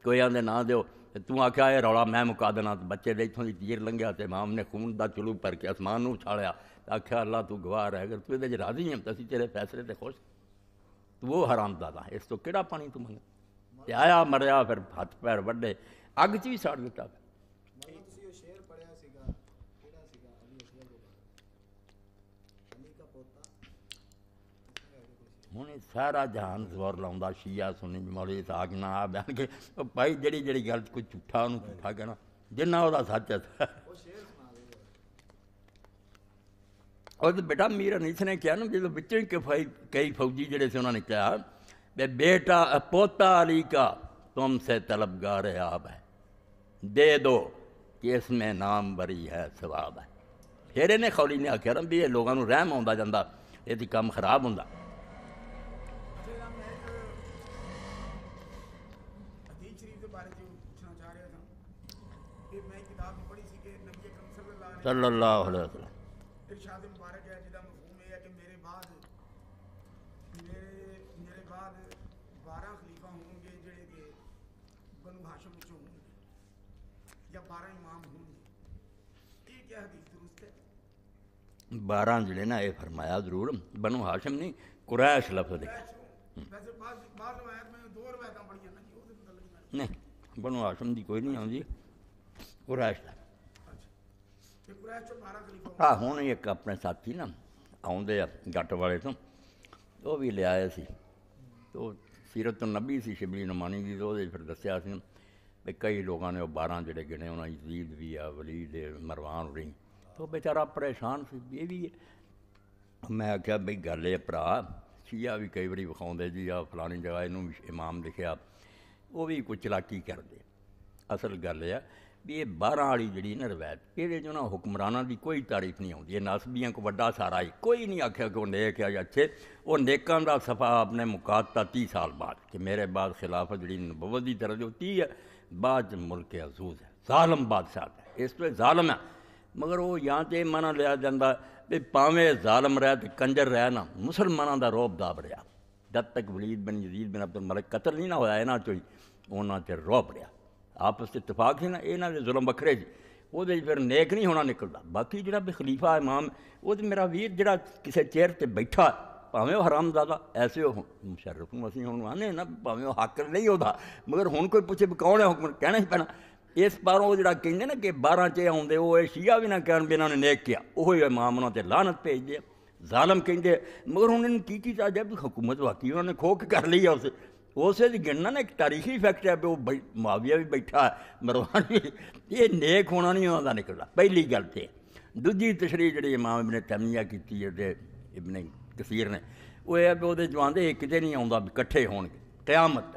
ਕੋਈ ਆਂਦੇ ਨਾ ਦਿਓ ਤੇ ਤੂੰ ਆਖਿਆ ਇਹ ਰੌਲਾ ਮੈਂ ਮੁਕਾ ਦੇਣਾ ਤੇ ਬੱਚੇ ਦੇ ਇਥੋਂ ਦੀ ਤੀਰ ਲੰਘਿਆ ਤੇ ਇਮਾਮ ਨੇ ਖੂਨ ਦਾ ਚਲੂ ਭਰ ਕੇ ਅਸਮਾਨ ਨੂੰ ਛਾਲਿਆ ਆਖਿਆ ਅੱਲਾ ਤੂੰ ਗਵਾਹ ਰਹਿ ਅਗਰ ਤੂੰ ਇਹਦੇ 'ਚ ਰਾਜ਼ੀ ਹੈ ਤਾਂ ਅਸੀਂ ਤੇਰੇ ਫੈਸਲੇ ਤੇ ਖੁਸ਼ ਤੂੰ ਉਹ ਦਾਦਾ ਇਸ ਤੋਂ ਕਿਹੜਾ ਪਾਣੀ ਤੂੰ ਮੰਗਦਾ ਤੇ ਆਇਆ ਮਰਿਆ ਫਿਰ ਹੱਥ ਪੈਰ ਵੱਡੇ ਅੱਗ 'ਚ ਵੀ ਸਾੜ ਦਿੱਤਾ ਹੁਣ ਸਾਰਾ ਜਹਾਨ ਜ਼ੋਰ ਲਾਉਂਦਾ ਸ਼ੀਆ ਸੁਣੀ ਮੌਲੀ ਸਾਗਨਾ ਨਾ ਆ ਕੇ ਭਾਈ ਜਿਹੜੀ ਜਿਹੜੀ ਗੱਲ ਕੋਈ ਝੂਠਾ ਉਹਨੂੰ ਝੂਠਾ ਕਹਿਣਾ ਜਿੰਨਾ ਉਹਦਾ ਸੱਚ ਹੈ और तो बेटा मीर अनीस ने कहा ना जो ਕਫਾਈ ਕਈ कई फौजी जड़े से उन्होंने कहा बे बेटा पोता अली का तुम से तलब तलबगार आब है दे दो कि इसमें नाम बरी है सवाब है फिर इन्हें खौली ने आख्या ना भी ये लोगों को रहम आता जाता ये कम खराब हों सल्लल्लाहु अलैहि 12 ਜਿਹੜੇ ਨਾ ਇਹ ਫਰਮਾਇਆ ਜ਼ਰੂਰ ਬਨੂ ਹਾਸ਼ਮ ਨਹੀਂ ਕੁਰੈਸ਼ ਲਫ਼ਜ਼ ਦੇ ਵੈਸੇ ਬਾਅਦ ਰਵਾਇਤ ਮੈਂ ਦੋ ਰਵਾਇਤਾਂ ਪੜੀਆਂ ਨਾ ਜੀ ਉਹਦੇ ਮੁਤਲਕ ਨਹੀਂ ਬਨੂ ਹਾਸ਼ਮ ਦੀ ਕੋਈ ਨਹੀਂ ਆਉਂਦੀ ਕੁਰੈਸ਼ ਦਾ ਆ ਹੁਣ ਇੱਕ ਆਪਣੇ ਸਾਥੀ ਨਾ ਆਉਂਦੇ ਆ ਗੱਟ ਵਾਲੇ ਤੋਂ ਉਹ ਵੀ ਲਿਆਇਆ ਸੀ ਉਹ ਸਿਰਤ ਨਬੀ ਸੀ ਸ਼ਿਬਲੀ ਨਮਾਨੀ ਦੀ ਉਹਦੇ ਫਿਰ ਦੱਸਿਆ ਸੀ ਕਈ ਲੋਕਾਂ ਨੇ ਉਹ 12 ਜਿਹੜੇ ਗਿਣੇ ਉਹਨਾਂ ਯਜ਼ੀਦ ਵੀ ਆ ਵਲੀਦ ਮਰਵਾਨ ਰਹੀ तो बेचारा परेशान सी ये भी है मैं आख्या बी गल भरा शीआ भी कई बार विखाते जी आ फलानी जगह इन इमाम लिखा वह भी कुछ चलाकी कर दे असल गल भी ये बारह वाली जी रवायत ये जो ना हुक्मराना की कोई तारीफ नहीं आती है नसबियाँ को व्डा सारा है कोई नहीं आख्या कि वो नेक है या अच्छे वो नेकों का सफा अपने मुकाता तीह साल बाद कि मेरे बाद खिलाफ जी नबत की तरह जो तीह है बाद मुल्क अजूज है जालम बादशाह है इस पर तो जालम है ਮਗਰ ਉਹ ਜਾਂ ਤੇ ਮਾਨਾ ਲਿਆ ਜਾਂਦਾ ਵੀ ਭਾਵੇਂ ਜ਼ਾਲਮ ਰਹਿ ਤੇ ਕੰਜਰ ਰਹਿ ਨਾ ਮੁਸਲਮਾਨਾਂ ਦਾ ਰੋਬ ਦਾਬ ਰਿਹਾ ਜਦ ਤੱਕ ਵਲੀਦ ਬਿਨ ਯਜ਼ੀਦ ਬਿਨ ਅਬਦੁਲ ਮਲਕ ਕਤਲ ਨਹੀਂ ਨਾ ਹੋਇਆ ਇਹਨਾਂ ਚੋਂ ਹੀ ਉਹਨਾਂ ਤੇ ਰੋਬ ਰਿਹਾ ਆਪਸ ਤੇ ਇਤਫਾਕ ਸੀ ਨਾ ਇਹਨਾਂ ਦੇ ਜ਼ੁਲਮ ਵੱਖਰੇ ਸੀ ਉਹਦੇ ਫਿਰ ਨੇਕ ਨਹੀਂ ਹੋਣਾ ਨਿਕਲਦਾ ਬਾਕੀ ਜਿਹੜਾ ਵੀ ਖਲੀਫਾ ਇਮਾਮ ਉਹ ਤੇ ਮੇਰਾ ਵੀਰ ਜਿਹੜਾ ਕਿਸੇ ਚੇਅਰ ਤੇ ਬੈਠਾ ਭਾਵੇਂ ਉਹ ਹਰਾਮਜ਼ਾਦਾ ਐਸੇ ਹੋ ਮੁਸ਼ਰਫ ਨੂੰ ਅਸੀਂ ਹੁਣ ਆਨੇ ਨਾ ਭਾਵੇਂ ਉਹ ਹੱਕ ਨਹੀਂ ਉਹਦਾ ਮਗਰ ਹੁਣ ਕੋਈ ਪੁੱਛੇ ਵੀ ਕੌਣ ਹੈ ਹੁਕਮ ਕਹਿਣਾ ਹੀ ਪੈਣਾ ਇਸ ਬਾਰੋਂ ਜਿਹੜਾ ਕਹਿੰਦੇ ਨੇ ਕਿ 12 ਚ ਆਉਂਦੇ ਉਹ ਇਹ ਸ਼ੀਆ ਵੀ ਨਾ ਕਰਨ ਬਿਨਾਂ ਨੇ ਨੇਕ ਕੀਆ ਉਹ ਹੀ ਇਮਾਮ ਉਹਨਾਂ ਤੇ ਲਾਨਤ ਭੇਜਦੇ ਆ ਜ਼ਾਲਮ ਕਹਿੰਦੇ ਮਗਰ ਉਹਨਾਂ ਨੇ ਕੀ ਕੀਤਾ ਜਦ ਹਕੂਮਤ ਵਾਕੀ ਉਹਨਾਂ ਨੇ ਖੋਖ ਕਰ ਲਈ ਉਸ ਉਸੇ ਦੀ ਗਿਣਨਾ ਨਾ ਇੱਕ ਤਾਰੀਖੀ ਫੈਕਟ ਹੈ ਵੀ ਉਹ ਮਾਵੀਆ ਵੀ ਬੈਠਾ ਮਰਵਾਨ ਵੀ ਇਹ ਨੇਕ ਹੋਣਾ ਨਹੀਂ ਆਉਂਦਾ ਨਿਕਲਦਾ ਪਹਿਲੀ ਗੱਲ ਤੇ ਦੂਜੀ ਤਸ਼ਰੀਹ ਜਿਹੜੀ ਇਮਾਮ ਇਬਨ ਤਮੀਆ ਕੀਤੀ ਹੈ ਤੇ ਇਬਨ ਕਸੀਰ ਨੇ ਉਹ ਇਹ ਉਹਦੇ ਜਵਾਨ ਦੇ ਕਿਤੇ ਨਹੀਂ ਆਉਂਦਾ ਇਕੱਠੇ ਹੋਣਗੇ ਕਿਆਮਤ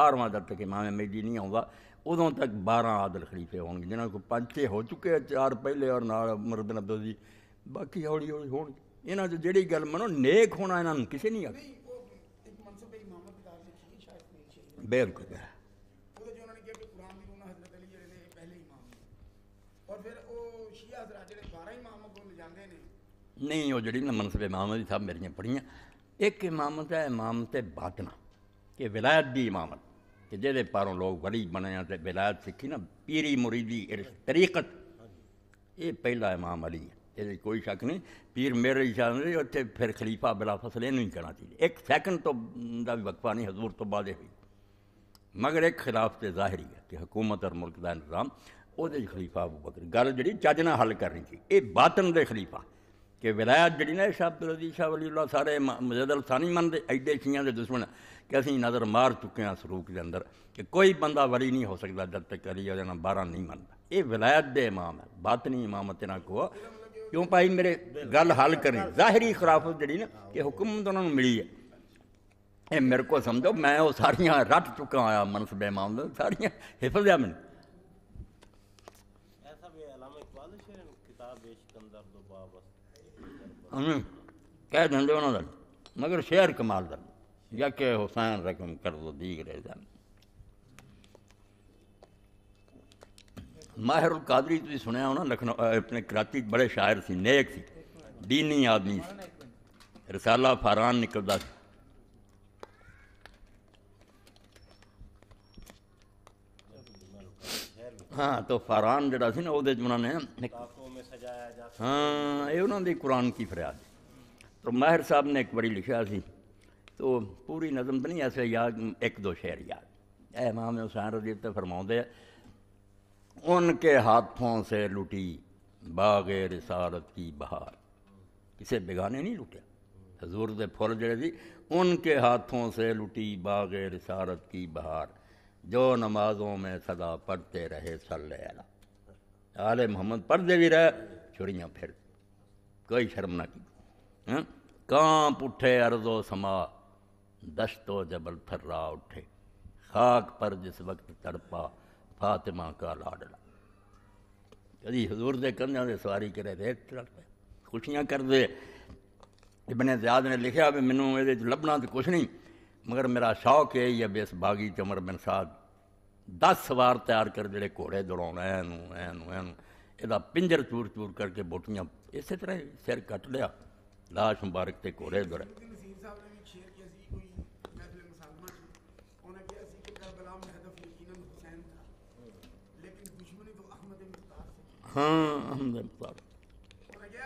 12ਵਾਂ ਦਰ ਤੱਕ ਇਮਾਮ ਅਮੇਦੀ ਨਹੀਂ ਆਉਂਦਾ उदों तक बारह आदल खलीफे हो गए जिन्होंने को छः हो चुके चार पहले और ना बिन अब्दुल बाकी हौली हौली होना जी गल मनो नेक होना इन्हों कि तो नहीं आ बिल्कुल नहीं जी मनसबे इमाम सब मेरिया पढ़िया एक इमामत है इमामत बातना कि विलायत की इमामत कि जेदे पारों लोग गरीब बने तो बिलायत सीखी ना पीरी मुरीदी तरीकत ये पहला इमाम अली है ये कोई शक नहीं पीर मेरे इशारे नहीं उ फिर खलीफा बिला फसल नहीं करना चाहिए एक सैकंड तो भी वक्फा नहीं हजूर तो बाद हुई मगर एक खिलाफ तो जाहिर है कि हुकूमत और मुल्क का इंतजाम वो खलीफा अबू बकर गल जी चजना हल ਹੱਲ ਕਰਨੀ ਸੀ ਇਹ ਬਾਤਨ ਦੇ ਖਲੀਫਾ ਕਿ ਵਿਲਾਇਤ ਜਿਹੜੀ ਨਾ ਸ਼ਾਹ ਅਬਦੁਲ ਅਜ਼ੀਜ਼ ਸ਼ਾਹ ਵਲੀਉੱਲਾ ਸਾਰੇ ਮਜ਼ਦਲ ਸਾਨੀ ਮੰਨਦੇ ਐਡੇ ਸ਼ੀਆਂ ਦੇ कि असी नज़र मार चुके हैं सरूक के अंदर कि कोई बंदा वरी नहीं हो सकता जब तक करी अली बारह नहीं मनता ये विलायत दे इमाम है बात नहीं इमाम तेना को क्यों भाई मेरे गल हल करें जाहरी खिलाफत जी ना कि हुक्म तो उन्होंने मिली है ये मेरे को समझो मैं वो सारिया रट चुका आया मनस बे इमाम सारिया हिफल दिया मैंने कह देंगे उन्होंने मगर शेयर कमाल दर्द yake Hussein rakım kardı diğerlerden. माहिर कादरी तुम सुनया हो ना लखनऊ अपने कराची बड़े शायर से नेक से दीनी आदमी से रसाला फारान निकलता हाँ तो फारान जरा ना वो उन्होंने हाँ ये उन्होंने कुरान की फरियाद तो माहिर साहब ने एक बारी लिखा सी तो पूरी नज़म तो नहीं ऐसे याद एक दो शेर याद ए इमाम हुसैन रजी तो फरमाते उनके हाथों से लुटी बागे रिसारत की बहार किसे बेगाने नहीं लुटिया हजूर के फुल जड़े थी उनके हाथों से लुटी बागे रिसारत की बहार जो नमाजों में सदा पढ़ते रहे सल आल मोहम्मद पढ़ते भी रहे छुरियाँ फिर कोई शर्म ना की हाँ? कांप उठे अरदो समा दश्तो जबल थर्रा उठे खाक पर जिस वक्त तड़पा फातिमा का लाडला कभी हजूर दे कंधा से सवारी करे दे खुशियां कर दे इबने ज्याद ने लिखा भी मैनू ये लभना तो कुछ नहीं मगर मेरा शौक है या बेस बागी चमर बिन साद दस सवार तैयार कर जोड़े घोड़े दौड़ा ऐन एनू एनू ਇਹਦਾ पिंजर चूर चूर करके ਬੋਟੀਆਂ इस तरह सिर कट लिया लाश मुबारक ਤੇ घोड़े दौड़े हाँ हमने बता तो हालांकि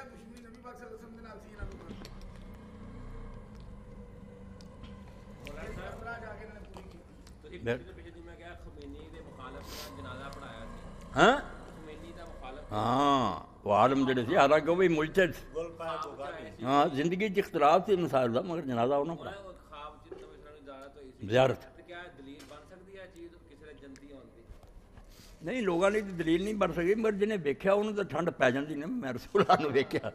हाँ, हाँ, जिंदगी इख्तलाफ से मिसाल था मगर जनाजा होना पड़ा ਨਹੀਂ ਲੋਕਾਂ ਨੇ ਦਲੀਲ ਨਹੀਂ ਬਣ ਸਕੀ ਮਰ ਜਿਹਨੇ ਵੇਖਿਆ ਉਹਨੂੰ ਤਾਂ ਠੰਡ ਪੈ ਜਾਂਦੀ ਨੇ ਮੈਂ ਰਸੂਲਾਂ ਨੂੰ ਵੇਖਿਆ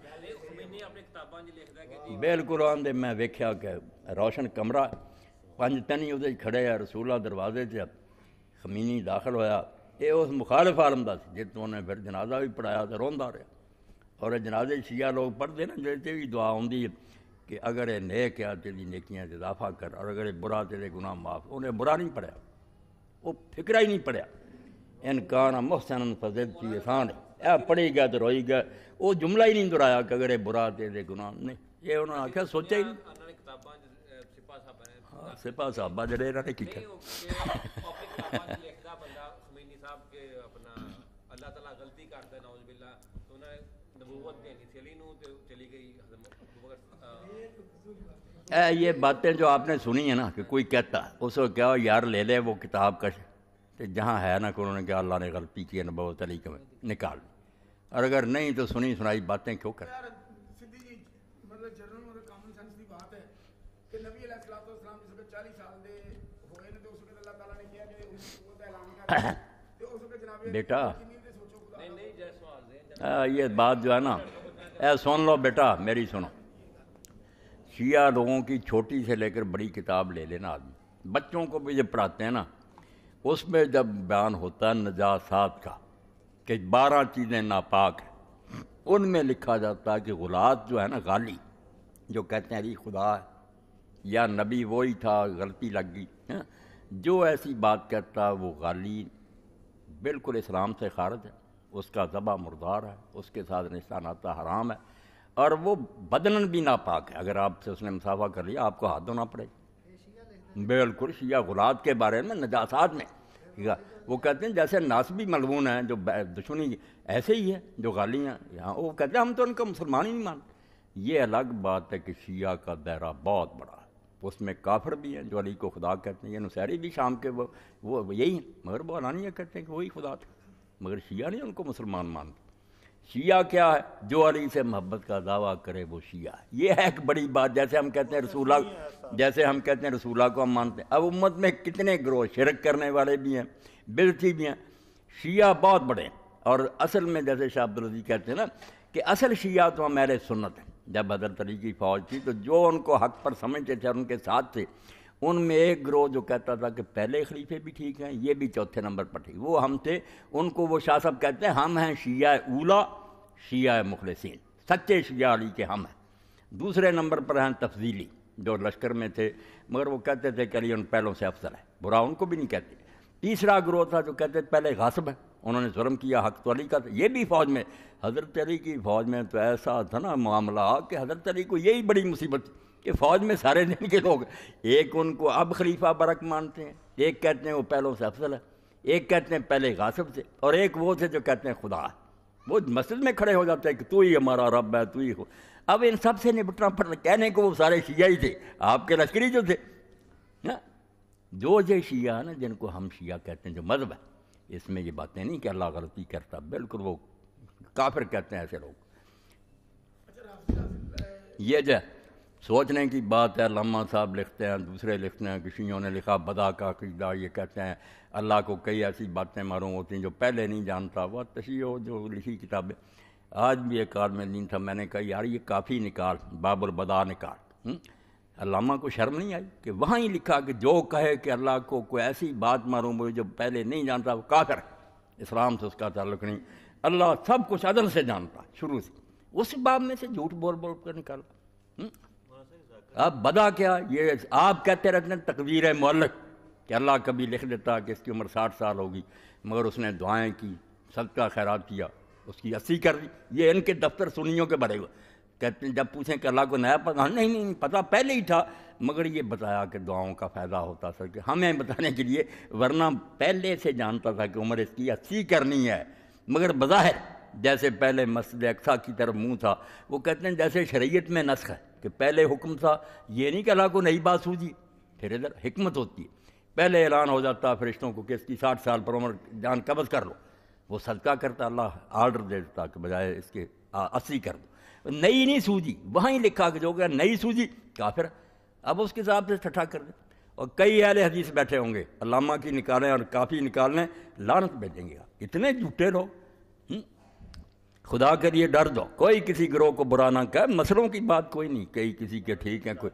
ਬੇਲ ਕੁਰਾਨ ਦੇ ਮੈਂ ਵੇਖਿਆ ਕਿ ਰੌਸ਼ਨ ਕਮਰਾ ਪੰਜ ਤਨੀ ਉਹਦੇ ਖੜੇ ਆ ਰਸੂਲਾ ਦਰਵਾਜ਼ੇ 'ਚ ਖਮੀਨੀ ਦਾਖਲ ਹੋਇਆ ਇਹ ਉਸ ਮੁਖਾਲਫ ਆਲਮ ਦਾ ਸੀ ਜਿੱਤ ਉਹਨੇ ਫਿਰ ਜਨਾਜ਼ਾ ਵੀ ਪੜਾਇਆ ਤੇ ਰੋਂਦਾ ਰਿਹਾ ਔਰ ਜਨਾਜ਼ੇ ਸ਼ੀਆ ਲੋਕ ਪੜਦੇ ਨਾ ਜਿਹੜੇ ਤੇ ਵੀ ਦੁਆ ਆਉਂਦੀ ਹੈ ਕਿ ਅਗਰ ਇਹ ਨੇਕ ਆ ਤੇਰੀ ਨੇਕੀਆਂ 'ਚ ਇਜ਼ਾਫਾ ਕਰ ਔਰ ਅਗਰ ਇਹ ਬੁਰਾ ਤੇਰੇ ਗੁਨਾਹ ਮਾਫ ਉਹਨੇ ਬੁਰਾ ਨਹੀਂ ਪੜਿਆ ਉਹ ਫਿਕਰਾ ਹੀ ਨਹੀਂ ਪੜਿਆ इन काना मोहसन फजल की आसान पढ़ी गया तो रोई गया वो जुमला ही नहीं दोहराया कि अगर बुरा तेरे गुना नहीं ये उन्होंने आख्या सोचा ही नहीं हाँ, सिपा साहबा जड़े इन्होंने की ए तो ये बातें जो आपने सुनी है ना कि कोई कहता उसको क्या यार ले ले वो किताब का तो जहाँ है ना कि उन्होंने अल्लाह ने गलती की नबो तली के निकाल और अगर नहीं तो सुनी सुनाई बातें क्यों मतलब तो कर तो बेटा आ, हाँ, ये बात जो है ना ऐ सुन लो बेटा मेरी सुनो शिया लोगों की छोटी से लेकर बड़ी किताब ले लेना आदमी बच्चों को भी जब पढ़ाते हैं ना उसमें जब बयान होता है नजासात का कि बारह चीज़ें नापाक हैं उनमें लिखा जाता है कि गुलात जो है ना गाली जो कहते हैं अरे खुदा है या नबी वही था गलती लग गई जो ऐसी बात करता है वो गाली बिल्कुल इस्लाम से खारज है उसका ज़बा मुर्दार है उसके साथ निशान नाता हराम है और वो बदनन भी नापाक है अगर आपसे उसने मुसाफा कर लिया आपको हाथ धोना पड़ेगा बेलकुरश या गुलाब के बारे में नजासात में ठीक है वो कहते हैं जैसे नासबी मलबून हैं जो दुश्मनी ऐसे ही है जो गाली हैं यहाँ वो कहते हैं हम तो उनका मुसलमान ही नहीं मानते ये अलग बात है कि शिया का दायरा बहुत बड़ा है उसमें काफर भी हैं जो अली को खुदा कहते हैं ये नुसैरी भी शाम के वो वो यही हैं मगर वो अलानिया कहते हैं कि वही खुदा थे मगर शिया नहीं उनको मुसलमान मानते शिया क्या है जो अली से मोहब्बत का दावा करे वो शिया है ये है एक बड़ी बात जैसे हम कहते हैं रसूला जैसे हम कहते हैं रसूला को हम मानते हैं अब उम्मत में कितने ग्रोह शिरक करने वाले भी हैं बिरती भी हैं शिया बहुत बड़े हैं और असल में जैसे शाह कहते हैं ना कि असल शिया तो हमारे सुनत हैं जब बदर तरीकी की फौज थी तो जो उनको हक पर समझते थे उनके साथ थे उनमें एक ग्रोह जो कहता था कि पहले खलीफे भी ठीक हैं ये भी चौथे नंबर पर ठीक वो हम थे उनको वो शाह साहब कहते हैं हम हैं शिया ऊला शिया मुखलसिन सच्चे शिया अली के हम हैं दूसरे नंबर पर हैं तफजीली जो लश्कर में थे मगर वो कहते थे कि अली उन पहलों से अफसर है बुरा उनको भी नहीं कहते तीसरा ग्रोह था जो कहते थे पहले गसब है उन्होंने जुर्म किया हक तो अली का ये भी फौज में हज़रत अली की फ़ौज में तो ऐसा था ना मामला कि हज़रत अली को यही बड़ी मुसीबत थी कि फौज में सारे दिन के लोग एक उनको अब खलीफा बरक मानते हैं एक कहते हैं वो पहलों से अफसल है एक कहते हैं पहले गासब थे और एक वो थे जो कहते हैं खुदा वो मस्जिद में खड़े हो जाते हैं कि तू ही हमारा रब है तू ही हो अब इन सब से निपटना पड़ रहा कहने को वो सारे शिया ही थे आपके लश्करी जो थे ना जो जो शिया है ना जिनको हम शिया कहते हैं जो मजहब है इसमें ये बातें नहीं कि अल्लाह गलती करता बिल्कुल वो काफिर कहते हैं ऐसे लोग ये जो सोचने की बात है लम्मा साहब लिखते हैं दूसरे लिखते हैं किसीियों ने लिखा बदा का अकीदा ये कहते हैं अल्लाह को कई ऐसी बातें मालूम होती हैं जो पहले नहीं जानता वह तशी हो जो लिखी किताबें आज भी एक कार में दिन था मैंने कहा यार ये काफ़ी निकाल बाबुल बदा निकाल हम्म? अलामा को शर्म नहीं आई कि वहाँ ही लिखा कि जो कहे कि अल्लाह को कोई ऐसी बात मारूँ मुझे जो पहले नहीं जानता वो का कर इस्लाम से उसका ताल्लुक नहीं अल्लाह सब कुछ अदल से जानता शुरू से उस बाब में से झूठ बोल बोल कर निकाला हम्म? अब बदा क्या ये आप कहते रहते हैं तकवीर है मौलक कि अल्लाह कभी लिख देता कि इसकी उम्र साठ साल होगी मगर उसने दुआएं की सदका खैरात किया उसकी अस्सी कर दी ये इनके दफ्तर सुनियों के भरे हुए कहते हैं जब पूछें कि अल्लाह को नया पता हाँ, नहीं नहीं पता पहले ही था मगर ये बताया कि दुआओं का फ़ायदा होता सर कि हमें बताने के लिए वरना पहले से जानता था कि उम्र इसकी अस्सी करनी है मगर बज़ाहिर जैसे पहले मस्जिद अक्सा की तरफ मुंह था वो कहते हैं जैसे शरीयत में नस्ख है कि पहले हुक्म था ये नहीं कि अल्लाह को नई बात सूझी फिर इधर हमत होती है पहले ऐलान हो जाता फरिश्तों को कि इसकी साठ साल पर उम्र जान कबज कर लो वो सदका करता अल्लाह आर्डर दे देता कि बजाय इसके असली कर दो नई नहीं सूझी वहाँ ही लिखा कि जो गया नई सूझी काफिर अब उसके हिसाब से ठठा कर दे और कई अहल हदीस बैठे होंगे अलामा की निकालें और काफ़ी निकालें लानत भेजेंगे आप इतने झूठे लोग खुदा के लिए डर दो कोई किसी ग्रोह को बुरा ना कहे मसलों की बात कोई नहीं कई किसी के ठीक है कोई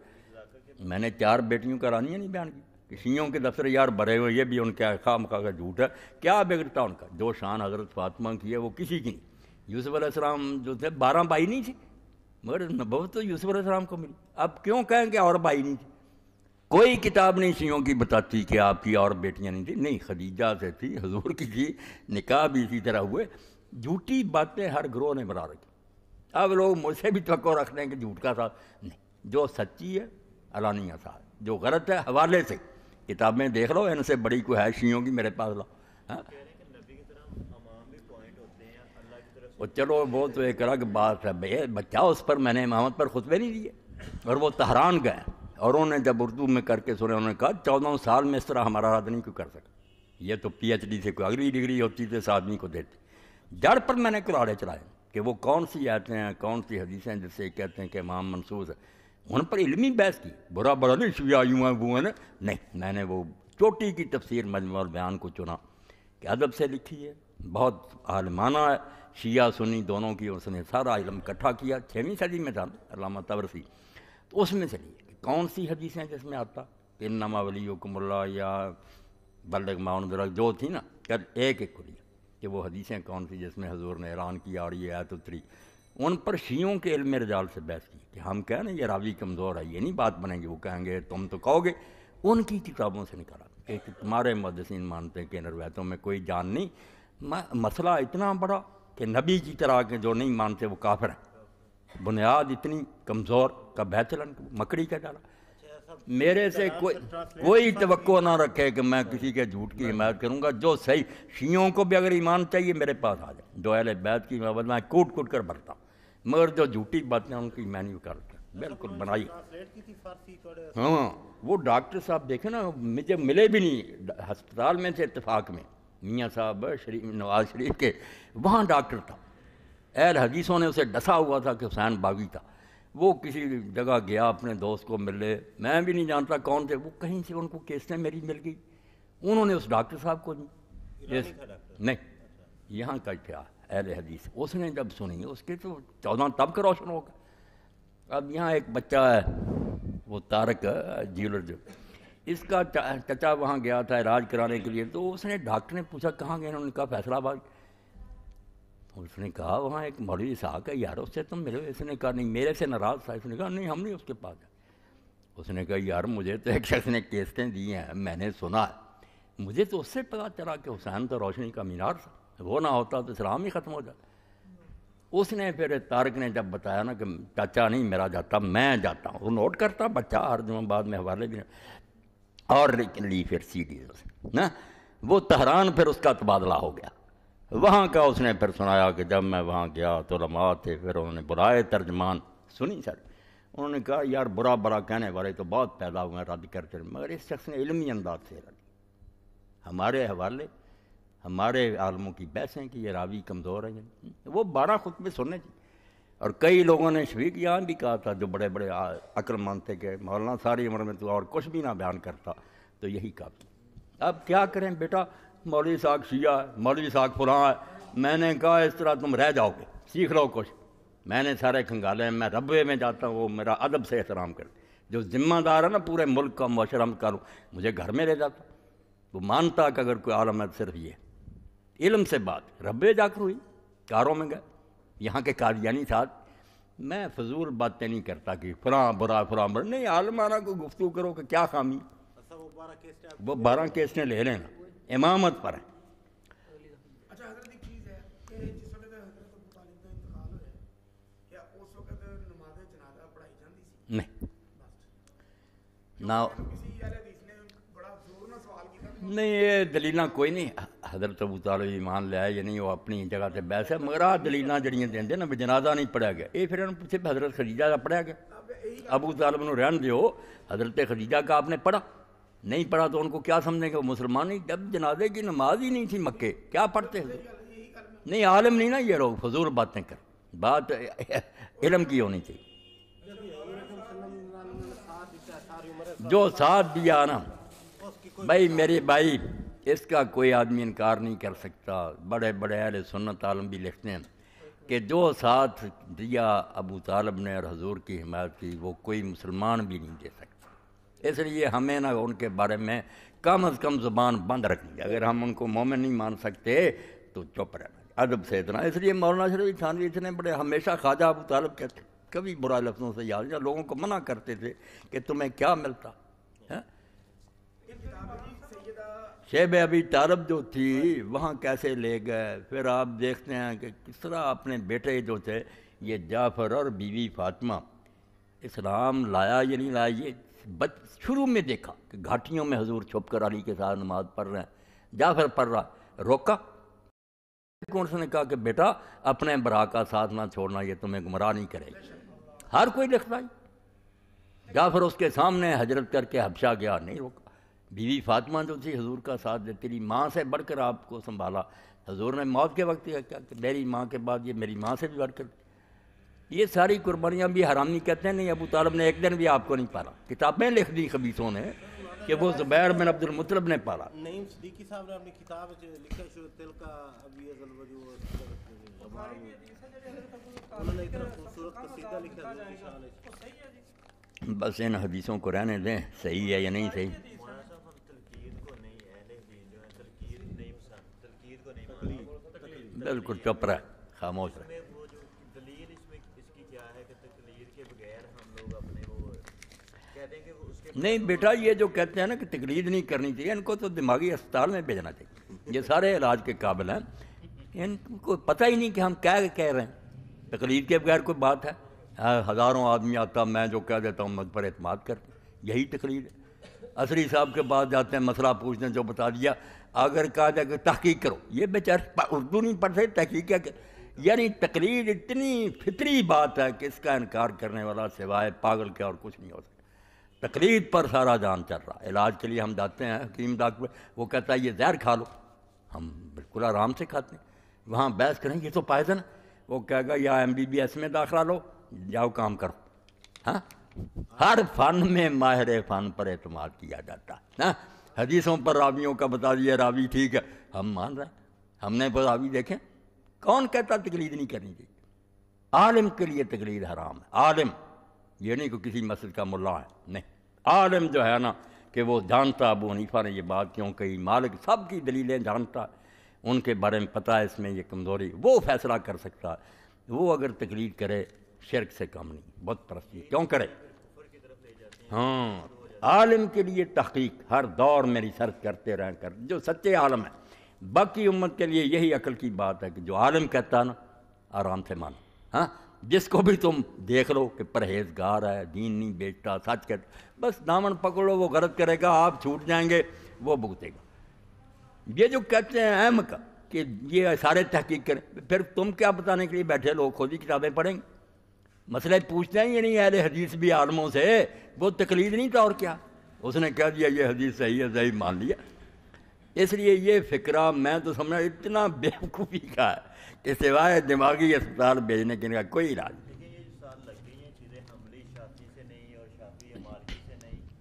मैंने चार बेटियों का रानियाँ नहीं बयान की किसियों के दफ्तर यार भरे हुए ये भी उनके खाम खा का झूठ है क्या बिगड़ता उनका जो शान हजरत फातमा की है वो किसी की नहीं यूसुफ अलैहिस्सलाम जो थे बारह भाई नहीं थी मगर नबूत तो यूसुफ अलैहिस्सलाम को मिली अब क्यों कहें कि और भाई नहीं थी कोई किताब नहीं शियों की बताती कि आपकी और बेटियां नहीं थी नहीं खदीजा से थी हजूर की थी निकाह भी इसी तरह हुए झूठी बातें हर ग्रोह ने बना रखी अब लोग मुझसे भी तो रख रहे हैं कि झूठ का साथ नहीं जो सच्ची है अलानिया साहब जो गलत है हवाले से किताबें देख लो इनसे बड़ी कोई होगी मेरे पास लाओ हाँ? वो चलो वो तो एक अलग बात है भैया बच्चा उस पर मैंने इमामत पर खुतबे नहीं दिए और वो तहरान गए और उन्होंने जब उर्दू में करके सुने उन्होंने कहा चौदह साल में इस तरह हमारा आदमी क्यों कर सका ये तो पीएचडी से कोई अगली डिग्री होती तो इस आदमी को देते जड़ पर मैंने कुराड़े चलाए कि वो कौन सी आते हैं कौन सी हदीसें जिससे कहते हैं कि इमाम मनसूस है उन पर इलमी बहस की बुरा बुरा नहीं शिया यूँ है वो है नहीं मैंने वो चोटी की तफसीर मजमू और बयान को चुना कि अदब से लिखी है बहुत आलमाना है शिया सुनी दोनों की उसने सारा इलम इकट्ठा किया छवीं सदी में था अलामा तबरसी तो उसमें से लिए कौन सी हदीसें जिसमें आता नमा वली कुमल्ला या बल्लग माउन जो थी ना कर एक एक खुली कि वो हदीसें कौन सी जिसमें हजूर ने ऐरान किया और ये आयत उतरी उन पर शीयों के इल्म रजाल से बहस की कि हम कहें ना ये रावी कमज़ोर है ये नहीं बात बनेंगे वो कहेंगे तुम तो कहोगे उनकी किताबों से निकाला कि तुम्हारे मदसिन मानते हैं कि इन रवायतों में कोई जान नहीं मसला इतना बड़ा कि नबी की तरह के जो नहीं मानते वो काफिर हैं बुनियाद इतनी कमज़ोर का बैतलन मकड़ी का डाला मेरे से कोई कोई तो ना रखे कि मैं किसी के झूठ की हिमायत करूंगा जो सही शीयों को भी अगर ईमान चाहिए मेरे पास आ जाए जो अहल बैत की मोहब्बत मैं कूट कूट कर भरता हूँ मगर जो झूठी बातें उनकी मैं नहीं करता अच्छा, बिल्कुल बनाई हाँ वो डॉक्टर साहब देखे ना मुझे मिले भी नहीं हस्पताल में से इतफाक़ में मियाँ साहब शरीफ नवाज शरीफ के वहाँ डॉक्टर था एल हदीसों ने उसे डसा हुआ था कि हुसैन बागी था वो किसी जगह गया अपने दोस्त को मिले मैं भी नहीं जानता कौन थे वो कहीं से उनको केसने मेरी मिल गई उन्होंने उस डॉक्टर साहब को जिस नहीं अच्छा। यहाँ का क्या अहल हदीस उसने जब सुनी उसके तो चौदह तब का रोशन होगा अब यहाँ एक बच्चा है वो तारक ज्वेलर जो इसका चचा वहाँ गया था इलाज कराने के लिए तो उसने डॉक्टर ने पूछा कहाँ गए कहा फैसलाबाद उसने कहा वहाँ एक मौलवी साहब का यार उससे तुम मिलो इसने कहा नहीं मेरे से नाराज़ था इसने कहा नहीं हम नहीं उसके पास उसने कहा यार मुझे तो एक शख्स ने केसें दी हैं मैंने सुना मुझे तो उससे पता चला कि हुसैन तो रोशनी का मीनार था वो ना होता तो इस्लाम ही ख़त्म हो जाता उसने फिर तारक ने जब बताया ना कि चाचा नहीं मेरा जाता मैं जाता हूँ वो नोट करता बच्चा हर दिन बाद में हवाले भी और ली फिर सी डी ना वो तहरान फिर उसका तबादला हो गया वहाँ का उसने फिर सुनाया कि जब मैं वहाँ गया तो लमा थे फिर उन्होंने बुराए तर्जमान सुनी सर उन्होंने कहा यार बुरा बुरा कहने वाले तो बहुत पैदा हुए हैं रद्द करते मगर इस शख्स ने इलमी अंदाज से रद्द हमारे हवाले हमारे आलमों की बहसें कि ये रावी कमज़ोर है वो बारह खुतबे सुनने चाहिए और कई लोगों ने शवीक यहाँ भी कहा था जो बड़े बड़े अक्लमंद थे कि मौलाना सारी उम्र में तो और कुछ भी ना बयान करता तो यही काफ़ी अब क्या करें बेटा मौलवी साहब शिया है मौलवी साहब है मैंने कहा इस तरह तुम रह जाओगे सीख लो कुछ मैंने सारे खंगाले मैं रबे में जाता हूँ वो मेरा अदब से एहतराम कर जो जिम्मेदार है ना पूरे मुल्क का मशरम करूँ मुझे घर में रह जाता वो मानता कि अगर कोई आलम है सिर्फ ये इलम से बात रबे जाकर हुई कारों में गए यहाँ के कादियानी साथ मैं फजूल बातें नहीं करता कि फरा बुरा फरा बुरा नहीं आलमाना को गुफ्तु करो कि क्या खामी अच्छा, वो बारह केस ने ले लेना इमामत पर हैं अच्छा, नहीं ना नहीं ये दलील कोई नहीं हजरत अबू तालो ईमान लिया या नहीं वो अपनी जगह से बहस है मगर आह दलील जड़िया देंगे ना जनाजा नहीं पढ़ा गया ये फिर इन्होंने पूछे हजरत खदीजा का पढ़ा गया अबू तालब रहन दौ हजरत खदीजा का आपने पढ़ा नहीं पढ़ा तो उनको क्या समझेंगे वो मुसलमान ही जब जनाजे की नमाज ही नहीं थी मक्के क्या पढ़ते हैं नहीं आलम नहीं ना ये लोग फजूल बातें कर बात इलम की होनी चाहिए जो साथ दिया ना भाई मेरे भाई इसका कोई आदमी इनकार नहीं कर सकता बड़े बड़े अरे सुन्नत आलम भी लिखते हैं कि जो साथ दिया अबू तालब ने और हजूर की हिमायत की वो कोई मुसलमान भी नहीं दे सकता इसलिए हमें ना उनके बारे में कम अज़ कम ज़ुबान बंद रखनी अगर हम उनको मोमिन नहीं मान सकते तो चुप रहना अदब से इतना इसलिए मौलाना शरीफ थानवी इतने बड़े हमेशा ख्वाजा अबू तालब थे कभी बुरा लफ्ज़ों से याद या लोगों को मना करते थे कि तुम्हें क्या मिलता है शेब अभी तारब जो थी वहाँ कैसे ले गए फिर आप देखते हैं कि किस तरह अपने बेटे जो थे ये जाफ़र और बीवी फातिमा इस्लाम लाया या नहीं लाया ये बच शुरू में देखा कि घाटियों में हजूर छुप कर अली के साथ नमाज पढ़ रहे हैं जाफर पढ़ रहा रोका ने कहा कि बेटा अपने बरा का साथ ना छोड़ना ये तुम्हें गुमराह नहीं करेगी हर कोई दिखता या जाफर उसके सामने हजरत करके हबशा गया नहीं रोका बीवी फातिमा जो थी हजूर का साथ देती रही माँ से बढ़कर आपको संभाला हजूर ने मौत के वक्त क्या कि मेरी माँ के बाद ये मेरी माँ से भी बढ़कर ये सारी कुर्बानियाँ भी हरामी कहते हैं नहीं अबू तालब ने एक दिन भी आपको नहीं पाला किताबें लिख दी खबीसों ने कि वो जुबैर बिन अब्दुल मुतलब ने पाला बस इन हदीसों को रहने दें सही है या नहीं सही बिल्कुल चुप रहा खामोश रहा नहीं बेटा ये जो कहते हैं ना कि तकलीफ नहीं करनी चाहिए इनको तो दिमागी अस्पताल में भेजना चाहिए ये सारे इलाज के काबिल हैं इनको पता ही नहीं कि हम क्या कह रहे हैं तकलीफ के बगैर कोई बात है हाँ, हज़ारों आदमी आता मैं जो कह देता हूँ मुझ पर अतमाद कर यही तकलीफ है असरी साहब के पास जाते हैं मसला पूछते हैं जो बता दिया अगर कहा जाए कि तहकीक करो ये बेचारे उर्दू नहीं पढ़ते तहकीक क्या यानी तकलीद इतनी फितरी बात है कि इसका इनकार करने वाला सिवाय पागल के और कुछ नहीं हो सकता तकलीद पर सारा जान चल रहा है इलाज के लिए हम जाते हैं हकीम डॉक्टर वो कहता है ये जहर खा लो हम बिल्कुल आराम से खाते हैं वहाँ बहस करें ये तो पायदन वो कहेगा या एम बी बी एस में दाखिला लो जाओ काम करो हाँ हर फन में माहिर फन पर अतमाद किया जाता है हाँ? हदीसों पर रावियों का बता दिया रावी ठीक है हम मान रहे हैं हमने वो रावी देखें कौन कहता तकलीद नहीं करनी चाहिए आलिम के लिए तकलीद हराम है आलिम ये नहीं कि किसी मस्जिद का मुल्ला है नहीं आलम जो है ना कि वो जानता अबू हनीफा ने ये बात क्यों कही मालिक सब की दलीलें जानता उनके बारे में पता है इसमें ये कमज़ोरी वो फैसला कर सकता है वो अगर तकलीर करे शिरक से कम नहीं बहुत तरस्ती क्यों करे हाँ आलम के लिए तहकीक हर दौर में रिसर्च करते रह कर जो सच्चे आलम है बाकी उम्मत के लिए यही अकल की बात है कि जो आलम कहता है ना आराम से मानो हाँ जिसको भी तुम देख लो कि परहेजगार है दीन नहीं बेचता सच कर बस दामन पकड़ो वो गलत करेगा आप छूट जाएंगे वो भुगतेगा ये जो कहते हैं अहम का कि ये सारे तहकीक करें फिर तुम क्या बताने के लिए बैठे लोग खुद ही किताबें पढ़ेंगे मसले पूछते हैं ये नहीं अरे हदीस भी आलमों से वो तकलीद नहीं था और क्या उसने कह दिया ये हदीस सही है सही मान लिया इसलिए ये फिक्रा मैं तो समझा इतना बेवकूफ़ी का है कि सिवाय दिमागी अस्पताल भेजने के का कोई इलाज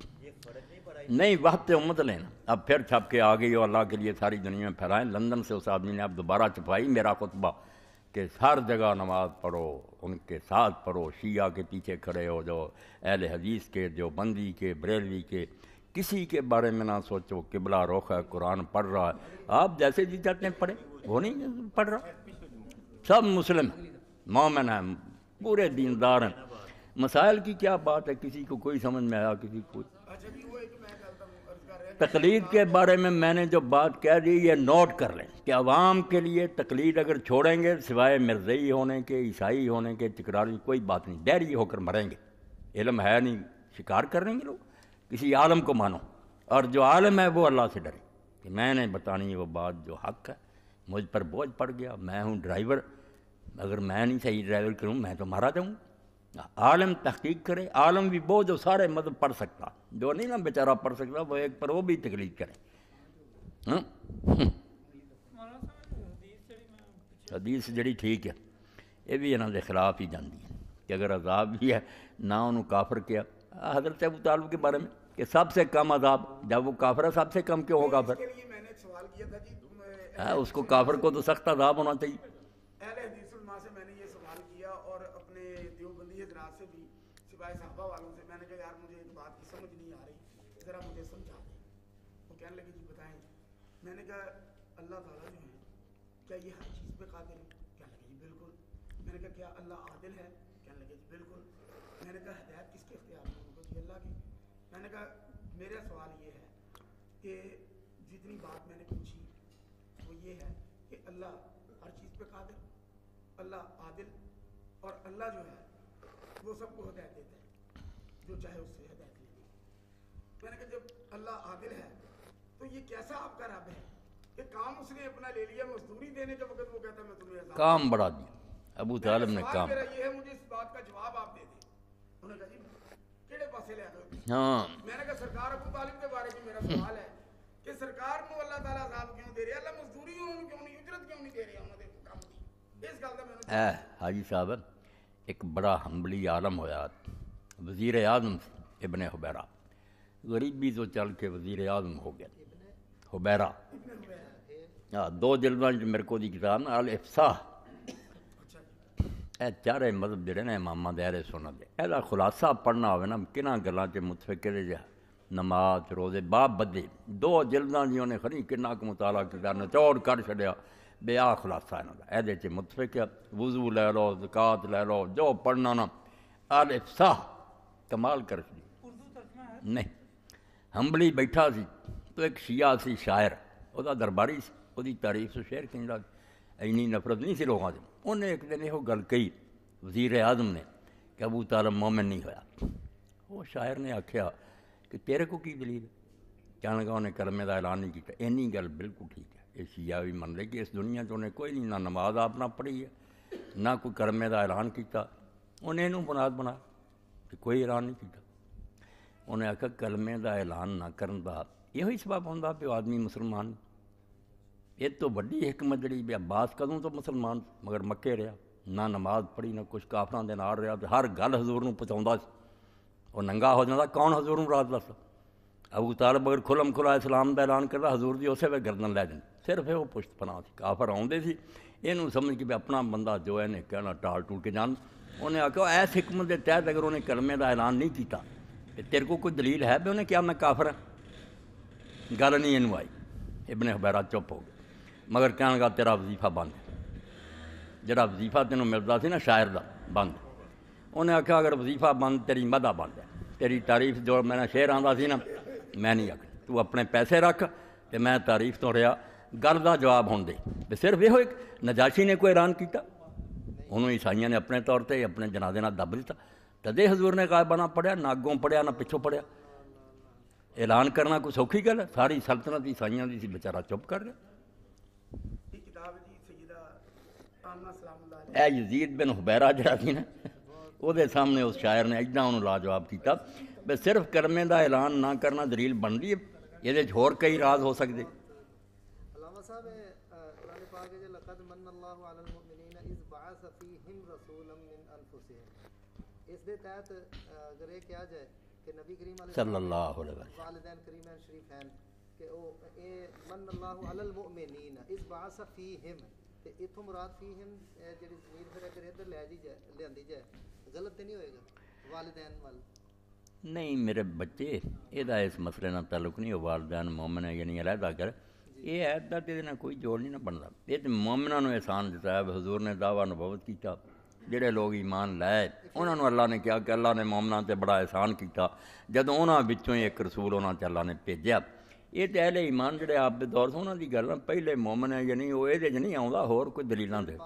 नहीं नहीं वक्त उम्मत लेना अब फिर छप के आ गई और अल्लाह के लिए सारी दुनिया में फैलाएं लंदन से उस आदमी ने अब दोबारा छपाई मेरा खुतबा कि हर जगह नमाज पढ़ो उनके साथ पढ़ो शिया के पीछे खड़े हो जो अहल हदीस के जो बंदी के बरेलवी के किसी के बारे में ना सोचो किबला रुख है कुरान पढ़ रहा है आप जैसे जी चाहते हैं पढ़े वो नहीं पढ़ रहा सब मुस्लिम मोमिन हैं पूरे दीनदार हैं मसाइल की क्या बात है किसी को कोई समझ में आया किसी को तकलीद के बारे में मैंने जो बात कह दी ये नोट कर लें कि आवाम के लिए तकलीद अगर छोड़ेंगे सिवाय मिर्जई होने के ईसाई होने के तकरारी कोई बात नहीं डैरी होकर मरेंगे इलम है नहीं शिकार करेंगे लोग किसी आलम को मानो और जो आलम है वो अल्लाह से डरे कि मैंने बतानी वो बात जो हक है मुझ पर बोझ पड़ गया मैं हूँ ड्राइवर अगर मैं नहीं सही ड्राइवर करूँ मैं तो मारा जाऊँगा आलम तहकीक करे आलम भी बोझ जो सारे मतलब पढ़ सकता जो नहीं ना बेचारा पढ़ सकता वो एक पर वो भी तकलीफ करे हम्म? हदीस जड़ी ठीक है ये भी इन्होंने खिलाफ ही जाती है कि अगर अजाब भी है ना उन्होंने काफर किया हजरत अबू तालब के बारे में कि सबसे कम अजाब जब वो काफर है सबसे कम क्यों होगा फिर उसको काफर को तो सख्त अजाब होना चाहिए मैंने कहा अल्लाह जो है क्या ये हर चीज़ पे कादिर है क्या लगे जी बिल्कुल मैंने कहा क्या अल्लाह आदिल है क्या लगे जी बिल्कुल मैंने कहा हदायत किसके अख्तियार में मैंने कहा मेरा सवाल ये है कि जितनी बात मैंने पूछी वो ये है कि अल्लाह हर चीज़ पे कादिर अल्लाह आदिल और अल्लाह जो है वो सबको हदायत देता है जो चाहे उससे हदायत ले मैंने कहा जब अल्लाह आदिल है तो ये कैसा आपका रब है कि काम उसने अपना ले लिया मजदूरी देने के वक्त वो कहता मैं तुम्हें काम बढ़ा दिया अबू तालिब ने काम मेरा ये है मुझे इस बात का जवाब आप दे दें उन्होंने कहा जी केड़े पासे ले गए हाँ मैंने कहा सरकार अबू तालिब के बारे में मेरा हम्म। सवाल है कि सरकार को अल्लाह ताला साहब क्यों दे रही है अल्लाह मजदूरी क्यों नहीं उजरत क्यों नहीं दे रही काम की इस गल का मैंने हाजी साहब एक बड़ा हम्बली आलम होया वज़ी आजम इबन हुबैरा गरीबी तो चल के वजीर आजम हो गया हुबैरा हाँ दो जल्दा मेरे को किताब अल इफ्साह ਇਹ ਚਾਰੇ ਮਦਦ ਜਿਹੜੇ ਨੇ ਇਮਾਮਾਂ ਦੇ ਆਰੇ ਸੁਨਨ ਦੇ ਇਹਦਾ ਖੁਲਾਸਾ ਪੜਨਾ ਹੋਵੇ ਨਾ ਕਿਨਾਂ ਗੱਲਾਂ 'ਚ ਮੁਤਫਕਰ ਜਿਹਾ ਨਮਾਜ਼ ਰੋਜ਼ੇ ਬਾਬ ਬੱਦੇ ਦੋ ਜਿਲਦਾਂ ਦੀ ਉਹਨੇ ਖਰੀ ਕਿੰਨਾ ਕੁ ਮੁਤਾਲਾ ਕੀਤਾ ਨਚੋੜ ਕਰ ਛੱਡਿਆ ਬੇਆ ਖੁਲਾਸਾ ਇਹਨਾਂ ਦਾ ਇਹਦੇ 'ਚ ਮੁਤਫਕ ਵਜ਼ੂ ਲੈ ਲਓ ਜ਼ਕਾਤ ਲੈ ਲਓ ਜੋ ਪੜਨਾ ਨਾ ਆਲੇ ਸਾਹ ਕਮਾਲ ਕਰ ਛੱਡੀ ਨਹੀਂ ਹੰਬਲੀ ਬੈਠਾ ਸੀ ਤੋ ਇੱਕ ਸ਼ੀਆ ਸੀ ਸ਼ਾਇਰ ਉਹਦਾ ਦਰਬਾਰੀ ਸੀ ਉਹਦੀ ਤਾਰੀਫ ਸ਼ੇਰ ਕਿੰਨਾ ਇੰਨੀ ਨਫ਼ਰਤ ਨਹੀਂ ਸੀ ਲੋਕਾਂ ਦੀ ਉਹਨੇ ਇੱਕ ਦਿਨ ਇਹੋ ਗੱਲ ਕਹੀ ਵਜ਼ੀਰ ਆਜ਼ਮ ਨੇ ਕਿ ਅਬੂ ਤਾਲਮ ਮੂਮਿਨ ਨਹੀਂ ਹੋਇਆ ਉਹ ਸ਼ਾਇਰ ਨੇ ਆਖਿਆ ਕਿ ਤੇਰੇ ਕੋ ਕੀ ਦਲੀਲ ਚਾਣਗਾ ਉਹਨੇ ਕਲਮੇ ਦਾ ਐਲਾਨ ਨਹੀਂ ਕੀਤਾ ਇੰਨੀ ਗੱਲ ਬਿਲਕੁਲ ਠੀਕ ਹੈ ਇਹ ਸ਼ੀਆ ਵੀ ਮੰਨ ਲੈ ਕਿ ਇਸ ਦੁਨੀਆ 'ਚ ਉਹਨੇ ਕੋਈ ਨਹੀਂ ਨਾ ਨਮਾਜ਼ ਆਪਣਾ ਪੜ੍ਹੀ ਹੈ ਨਾ ਕੋਈ ਕਲਮੇ ਦਾ ਐਲਾਨ ਕੀਤਾ ਉਹਨੇ ਇਹਨੂੰ ਬੁਨਿਆਦ ਬਣਾ ਤੇ ਕੋਈ ਐਲਾਨ ਨਹੀਂ ਕੀਤਾ ਉਹਨੇ ਆਖਿਆ ਕਲਮੇ ਦਾ ਐਲਾਨ ਨਾ ਕਰਨ ਦਾ ਇਹੋ ਹੀ ਸਬਬ ਹੁੰਦਾ ਕਿ ਆਦਮੀ ਮੁਸਲਮਾਨ ये तो वही हिकमत जी अब्बास कदों तो मुसलमान मगर मके रहा ना नमाज पढ़ी ना कुछ काफर के नाल रहा तो हर गल हजूर में पहुँचा नंगा हो जाता कौन हजूर रात दस अबू तालब मगर खुलम खुला इस्लाम का ऐलान करता हजूर जी उस वे गर्दन लै दें सिर्फ वो पुश्त पना काफर आते इनू समझ के भी अपना बंदा जो इन्हें कहना टाल टूल के जान उन्हें आख्या ऐस हिकमत के तहत अगर उन्हें कलमे का ऐलान नहीं किया तेरे को कोई दलील है भी उन्हें क्या मैं काफर गल नहीं इनू आई इबन हबैरा चुप हो गया ਮਗਰ ਕਹਿਣ ਗਾ ਤੇਰਾ ਵਜ਼ੀਫਾ ਬੰਦ ਜਿਹੜਾ ਵਜ਼ੀਫਾ ਤੈਨੂੰ ਮਿਲਦਾ ਸੀ ਨਾ ਸ਼ਾਇਰ ਦਾ ਬੰਦ ਉਹਨੇ ਆਖਿਆ ਅਗਰ ਵਜ਼ੀਫਾ ਬੰਦ ਤੇਰੀ ਮਦਾ ਬੰਦ ਹੈ ਤੇਰੀ ਤਾਰੀਫ ਜੋ ਮੇਰਾ ਸ਼ੇਰ ਆਂਦਾ ਸੀ ਨਾ ਮੈਂ ਨਹੀਂ ਆਖਿਆ ਤੂੰ ਆਪਣੇ ਪੈਸੇ ਰੱਖ ਤੇ ਮੈਂ ਤਾਰੀਫ ਤੋਂ ਰਿਹਾ ਗੱਲ ਦਾ ਜਵਾਬ ਹੁਣ ਦੇ ਤੇ ਸਿਰਫ ਇਹੋ ਇੱਕ ਨਜਾਸ਼ੀ ਨੇ ਕੋਈ ਐਲਾਨ ਕੀਤਾ ਉਹਨੂੰ ਈਸਾਈਆਂ ਨੇ ਆਪਣੇ ਤੌਰ ਤੇ ਆਪਣੇ ਜਨਾਜ਼ੇ ਨਾਲ ਦੱਬ ਦਿੱਤਾ ਤਦੇ ਹਜ਼ੂਰ ਨੇ ਕਾਇਬਾ ਨਾ ਪੜਿਆ ਨਾ ਅੱਗੋਂ ਪੜਿਆ ਨਾ ਪਿੱਛੋਂ ਪੜਿਆ ਐਲਾਨ ਕਰਨਾ ਕੋਈ ਸੌਖੀ ਗੱਲ ਸਾਰੀ ਸਲਤਨਤ ਈਸਾਈਆਂ ਦੀ ਸੀ ਵਿਚਾਰਾ ਚੁੱਪ ਕਰ ਗਿਆ ਇਹ ਯਜ਼ੀਦ ਬਿਨ ਹੁਬੈਰਾ ਜਿਹੜਾ ਸੀ ਨਾ ਉਹਦੇ ਸਾਹਮਣੇ ਉਸ ਸ਼ਾਇਰ ਨੇ ਇਦਾਂ ਉਹਨੂੰ ਲਾਜਵਾਬ ਕੀਤਾ ਵੀ ਸਿਰਫ ਕਰਮੇ ਦਾ ਐਲਾਨ ਨਾ ਕਰਨਾ ਦਲੀਲ ਬਣਦੀ ਹੈ ਇਹਦੇ 'ਚ ਹੋਰ ਕਈ ਰਾਜ਼ ਹੋ ਸਕਦੇ ਅਲਾਵਾ ਸਾਹਿਬ ਕੁਰਾਨ ਪਾਕ ਦੇ ਲਕਦ ਮੰਨ ਅੱਲਾਹੁ ਅਲਲ ਮੁਮਿਨੀਨ ਇਜ਼ ਬਾਅਸ ਫੀਹਿਮ ਰਸੂਲਮ ਮਿਨ ਅਨਫੁਸਿਹਿਮ ਇਸ ਦੇ ਤਹਿਤ ਅਗਰ ਇਹ ਕਿਹਾ ਜਾਏ ਕਿ ਨਬੀ ਕਰੀਮ ਸੱਲੱਲਾਹੁ ਅਲੈਹਿ ਵਸੱਲਮ ਵਾਲਿਦੈਨ ਕਰੀਮੈਨ ਸ਼ਰੀਫੈਨ ਕਿ ਉਹ ਇਹ ਮੰਨ ਅੱਲਾਹੁ ਅਲਲ ਮੁਮਿਨੀਨ ਇਜ਼ ਬਾਅਸ ਫੀਹਿਮ नहीं मेरे बच्चे यदा इस मसले का तलुक नहीं वालदेन मोमन है यानी अलहदा कर यह ऐदा तो ये कोई जोड़ नहीं ना बनता यह तो मोमिना एहसान दिता है हजूर ने दावा अनुभवत किया जोड़े लोग ईमान लाए उन्होंने अल्लाह ने कहा कि अल्लाह ने मोमना से बड़ा एहसान किया जो उन्होंने एक रसूल उन्होंने अल्लाह ने भेजा ये ईमान जोड़े आप बेदौर से उन्होंने गल पहले मोमन है या नहीं वो ये नहीं आता होर कोई दलील दे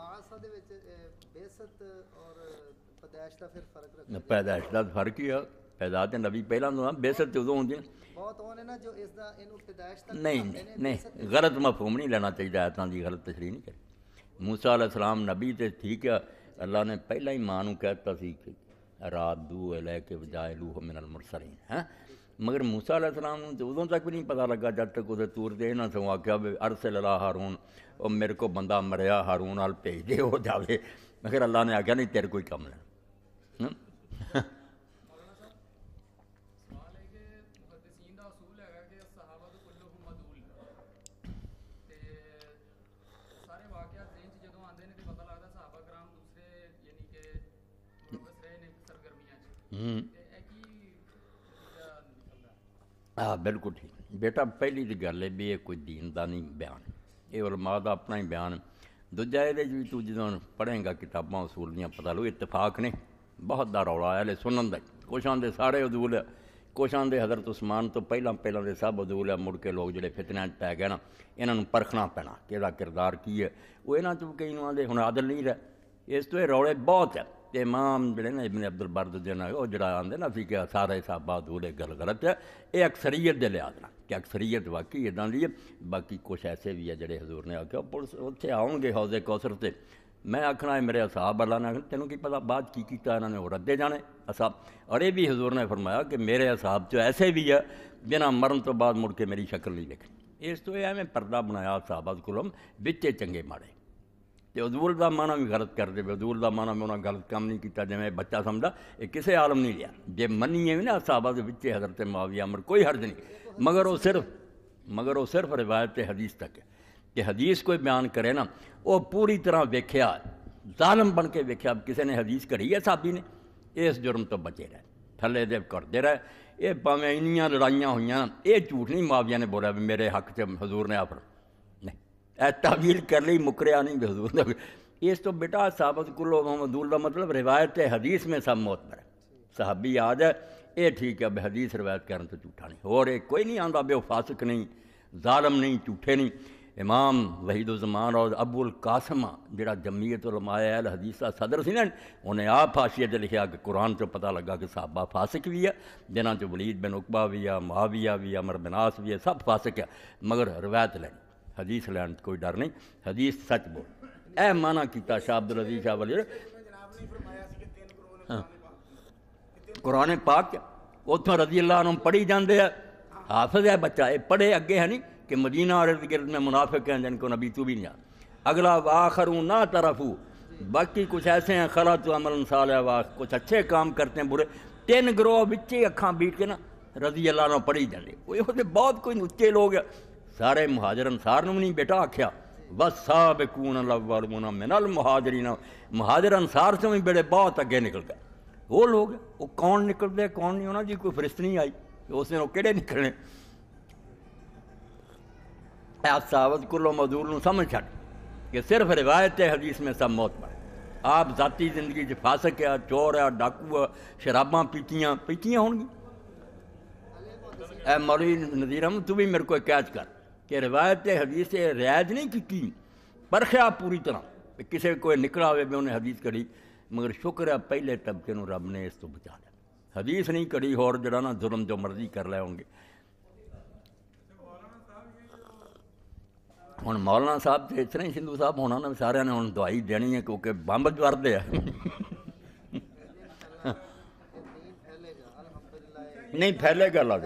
पैदाश का फर्क ही है पैदा तो नबी पहला तो बेसत उदो आ नहीं नहीं गलत मफहूम नहीं लेना चाहिए ऐतान की गलत तशरी नहीं करी मूसा आला सलाम नबी तो ठीक है अल्लाह ने पहला ही माँ को कहता सी रात दू लैके बजाय लूह मिनल मुरसरी है मगर मूसा सलाम नु उदों तक भी नहीं पता लगा जब तक उसे तूर दे सो तो आख्या वे अरसल हारून और मेरे को बंदा मरिया हारून अल भेज दे हो जावे मगर अल्लाह ने आख्या नहीं तेरे कोई कम नहीं हम्म, हम्म। ਹਾਂ ਬਿਲਕੁਲ ਠੀਕ ਬੇਟਾ ਪਹਿਲੀ ਦੀ ਗੱਲ ਹੈ ਵੀ ਇਹ ਕੋਈ ਦੀਨ ਦਾ ਨਹੀਂ ਬਿਆਨ ਇਹ ਉਲਮਾ ਦਾ ਆਪਣਾ ਹੀ ਬਿਆਨ ਦੂਜਾ ਇਹਦੇ ਵੀ ਤੂੰ ਜਦੋਂ ਪੜ੍ਹੇਗਾ ਕਿਤਾਬਾਂ ਉਸੂਲ ਦੀਆਂ ਪਤਾ ਲਓ ਇਤਫਾਕ ਨੇ ਬਹੁਤ ਦਾ ਰੌਲਾ ਆਇਆ ਲੈ ਸੁਣਨ ਦਾ ਕੋਸ਼ਾਂ ਦੇ ਸਾਰੇ ਉਦੂਲ ਕੋਸ਼ਾਂ ਦੇ ਹਜ਼ਰਤ ਉਸਮਾਨ ਤੋਂ ਪਹਿਲਾਂ ਪਹਿਲਾਂ ਦੇ ਸਭ ਉਦੂਲ ਆ ਮੁੜ ਕੇ ਲੋਕ ਜਿਹੜੇ ਫਿਤਨਾ 'ਚ ਪੈ ਗਏ ਨਾ ਇਹਨਾਂ ਨੂੰ ਪਰਖਣਾ ਪੈਣਾ ਕਿਹਦਾ ਕਿਰਦਾਰ ਕੀ ਹੈ ਉਹ ਇਹਨਾਂ ਚੋਂ ਕਈ ਨੂੰ ਆਦੇ ਹੁਣ ਆਦਲ ਨਹੀਂ ਰਹਿ ਇਸ ਤੋਂ ਇਹ ਰੌਲੇ ਬਹੁਤ ਹੈ ਤੇ ਇਮਾਮ ਜਿਹੜੇ ਨੇ ਇਬਨ ਅਬਦੁਲ ਬਰਦ ਜਨਾ ਉਹ ਜਿਹੜਾ ਆਂਦੇ ਨਾ ਅਸੀਂ ਕਿ ਸਾਰੇ ਸਾਬਾ ਦੂਲੇ ਗੱਲ ਗਲਤ ਹੈ ਇਹ ਅਕਸਰੀਅਤ ਦੇ ਲਿਹਾਜ਼ ਨਾ ਕਿ ਅਕਸਰੀਅਤ ਵਾਕਈ ਇਦਾਂ ਦੀ ਹੈ ਬਾਕੀ ਕੁਝ ਐਸੇ ਵੀ ਹੈ ਜਿਹੜੇ ਹਜ਼ੂਰ ਨੇ ਆਖਿਆ ਪੁਲਿਸ ਉੱਥੇ ਆਉਣਗੇ ਹੌਜ਼ੇ ਕੌਸਰ ਤੇ ਮੈਂ ਆਖਣਾ ਹੈ ਮੇਰੇ ਅਸਾਬ ਅੱਲਾ ਨੇ ਤੈਨੂੰ ਕੀ ਪਤਾ ਬਾਅਦ ਕੀ ਕੀਤਾ ਇਹਨਾਂ ਨੇ ਉਹ ਰੱਦੇ ਜਾਣੇ ਅਸਾਬ ਔਰ ਇਹ ਵੀ ਹਜ਼ੂਰ ਨੇ ਫਰਮਾਇਆ ਕਿ ਮੇਰੇ ਅਸਾਬ ਚ ਐਸੇ ਵੀ ਹੈ ਬਿਨਾ ਮਰਨ ਤੋਂ ਬਾਅਦ ਮੁੜ ਕੇ ਮੇਰੀ ਸ਼ਕਲ ਨਹੀਂ ਦੇਖਣੀ ਇਸ ਤੋਂ ਐਵੇਂ ਪਰਦਾ ਬਣਾਇਆ ਸਾਹਬਾਦ ਕੁਲਮ ਵਿੱਚੇ ਚੰਗੇ ਮਾੜੇ तो अजूल का माना भी गलत कर दे अजूल का माना भी उन्हें गलत काम नहीं किया जमें बच्चा समझा ये किसी आलम नहीं लिया जे मनीए भी ना साहबा के बच्चे हजरत मुआवजा अमर कोई हर्ज नहीं मगर वो सिर्फ मगर वो सिर्फ रिवायत हदीस तक है कि हदीस कोई बयान करे ना वो पूरी तरह वेख्या जालम बन के वेख्या किसी ने हदीस घड़ी है साबी ने इस जुर्म तो बचे रहे थले दे करते रहे ये भावें इन लड़ाइया हुई झूठ नहीं मुआवजा ने बोलिया भी मेरे हक से हजूर ने आफर तावील कर ली मुकरिया नहीं हजूर इस तो बेटा साबत कुलो मदूल का मतलब रिवायत है हदीस में सब मौत है साहबी याद है ये ठीक है हदीस रिवायत करने तो झूठा नहीं और एक कोई नहीं आता बेफासक नहीं जालम नहीं झूठे नहीं इमाम उजमान और अबुल कासमा जरा जमीयत उलमाया हदीस का सदर से ना उन्हें आप फाशियत लिखा कि कुरान चो पता लगा कि साहबा फासिक भी है जिन्होंने वलीद बिन उकबा भी आ माविया भी अमर बिनास भी है सब फासिक है मगर रिवायत लैनी हदीस लैन तो कोई डर नहीं हदीस सच बोल ए माना किया शाह अब्दुल अजीज शाह वाले हाँ। कुरान पाक उतो रजी अल्लाह पढ़ी जाते हैं हाफज है बच्चा है पढ़े अगे है नहीं कि मदीना और इर्द गिर्द में मुनाफिक हैं जिनको नबी तू भी नहीं अगला वाखरू ना तरफू बाकी कुछ ऐसे हैं खला तो अमल साल है वाह कुछ अच्छे काम करते हैं बुरे तीन ग्रोह बिच्चे अखा बीट के ना रजी अल्लाह पढ़ी जाते बहुत कुछ उच्चे लोग सारे मुहाजर अंसार ने भी नहीं बेटा आख्या बस साहब कून अलमुना मिनल मुहाजरी ना मुहाजर अंसार चो भी बड़े बहुत अगे निकल गए वो लोग वो कौन निकलते कौन नहीं उन्होंने कोई फिरिस्त नहीं आई उस दिन वो कि निकलने सावत कुलो मजदूर समझ छ कि सिर्फ रिवायत है हदीस में सब मौत पड़े आप जाती जिंदगी फासक आ चोर आ डाकू आ शराबा पीतियाँ पीतियाँ हो मरी नजीरम तू भी मेरे को कैच कर कि रिवायत हदीस रियायत नहीं की परख्या पूरी तरह किसी कोई निकला हो भी उन्हें हदीस करी मगर शुक्र है पहले तबके रब ने इस तो बचा लिया हदीस नहीं करी और जरा ना जुर्म जो मर्जी कर रहे होंगे ਹੁਣ साहब ਸਾਹਿਬ इस तरह ही सिंधु साहब होना ਹੋਣਾ ਨਾ ਸਾਰਿਆਂ ਨੇ ਹੁਣ ਦਵਾਈ ਦੇਣੀ ਹੈ ਕਿਉਂਕਿ ਬੰਬ ਜਵਰਦੇ नहीं फैलेगा अलग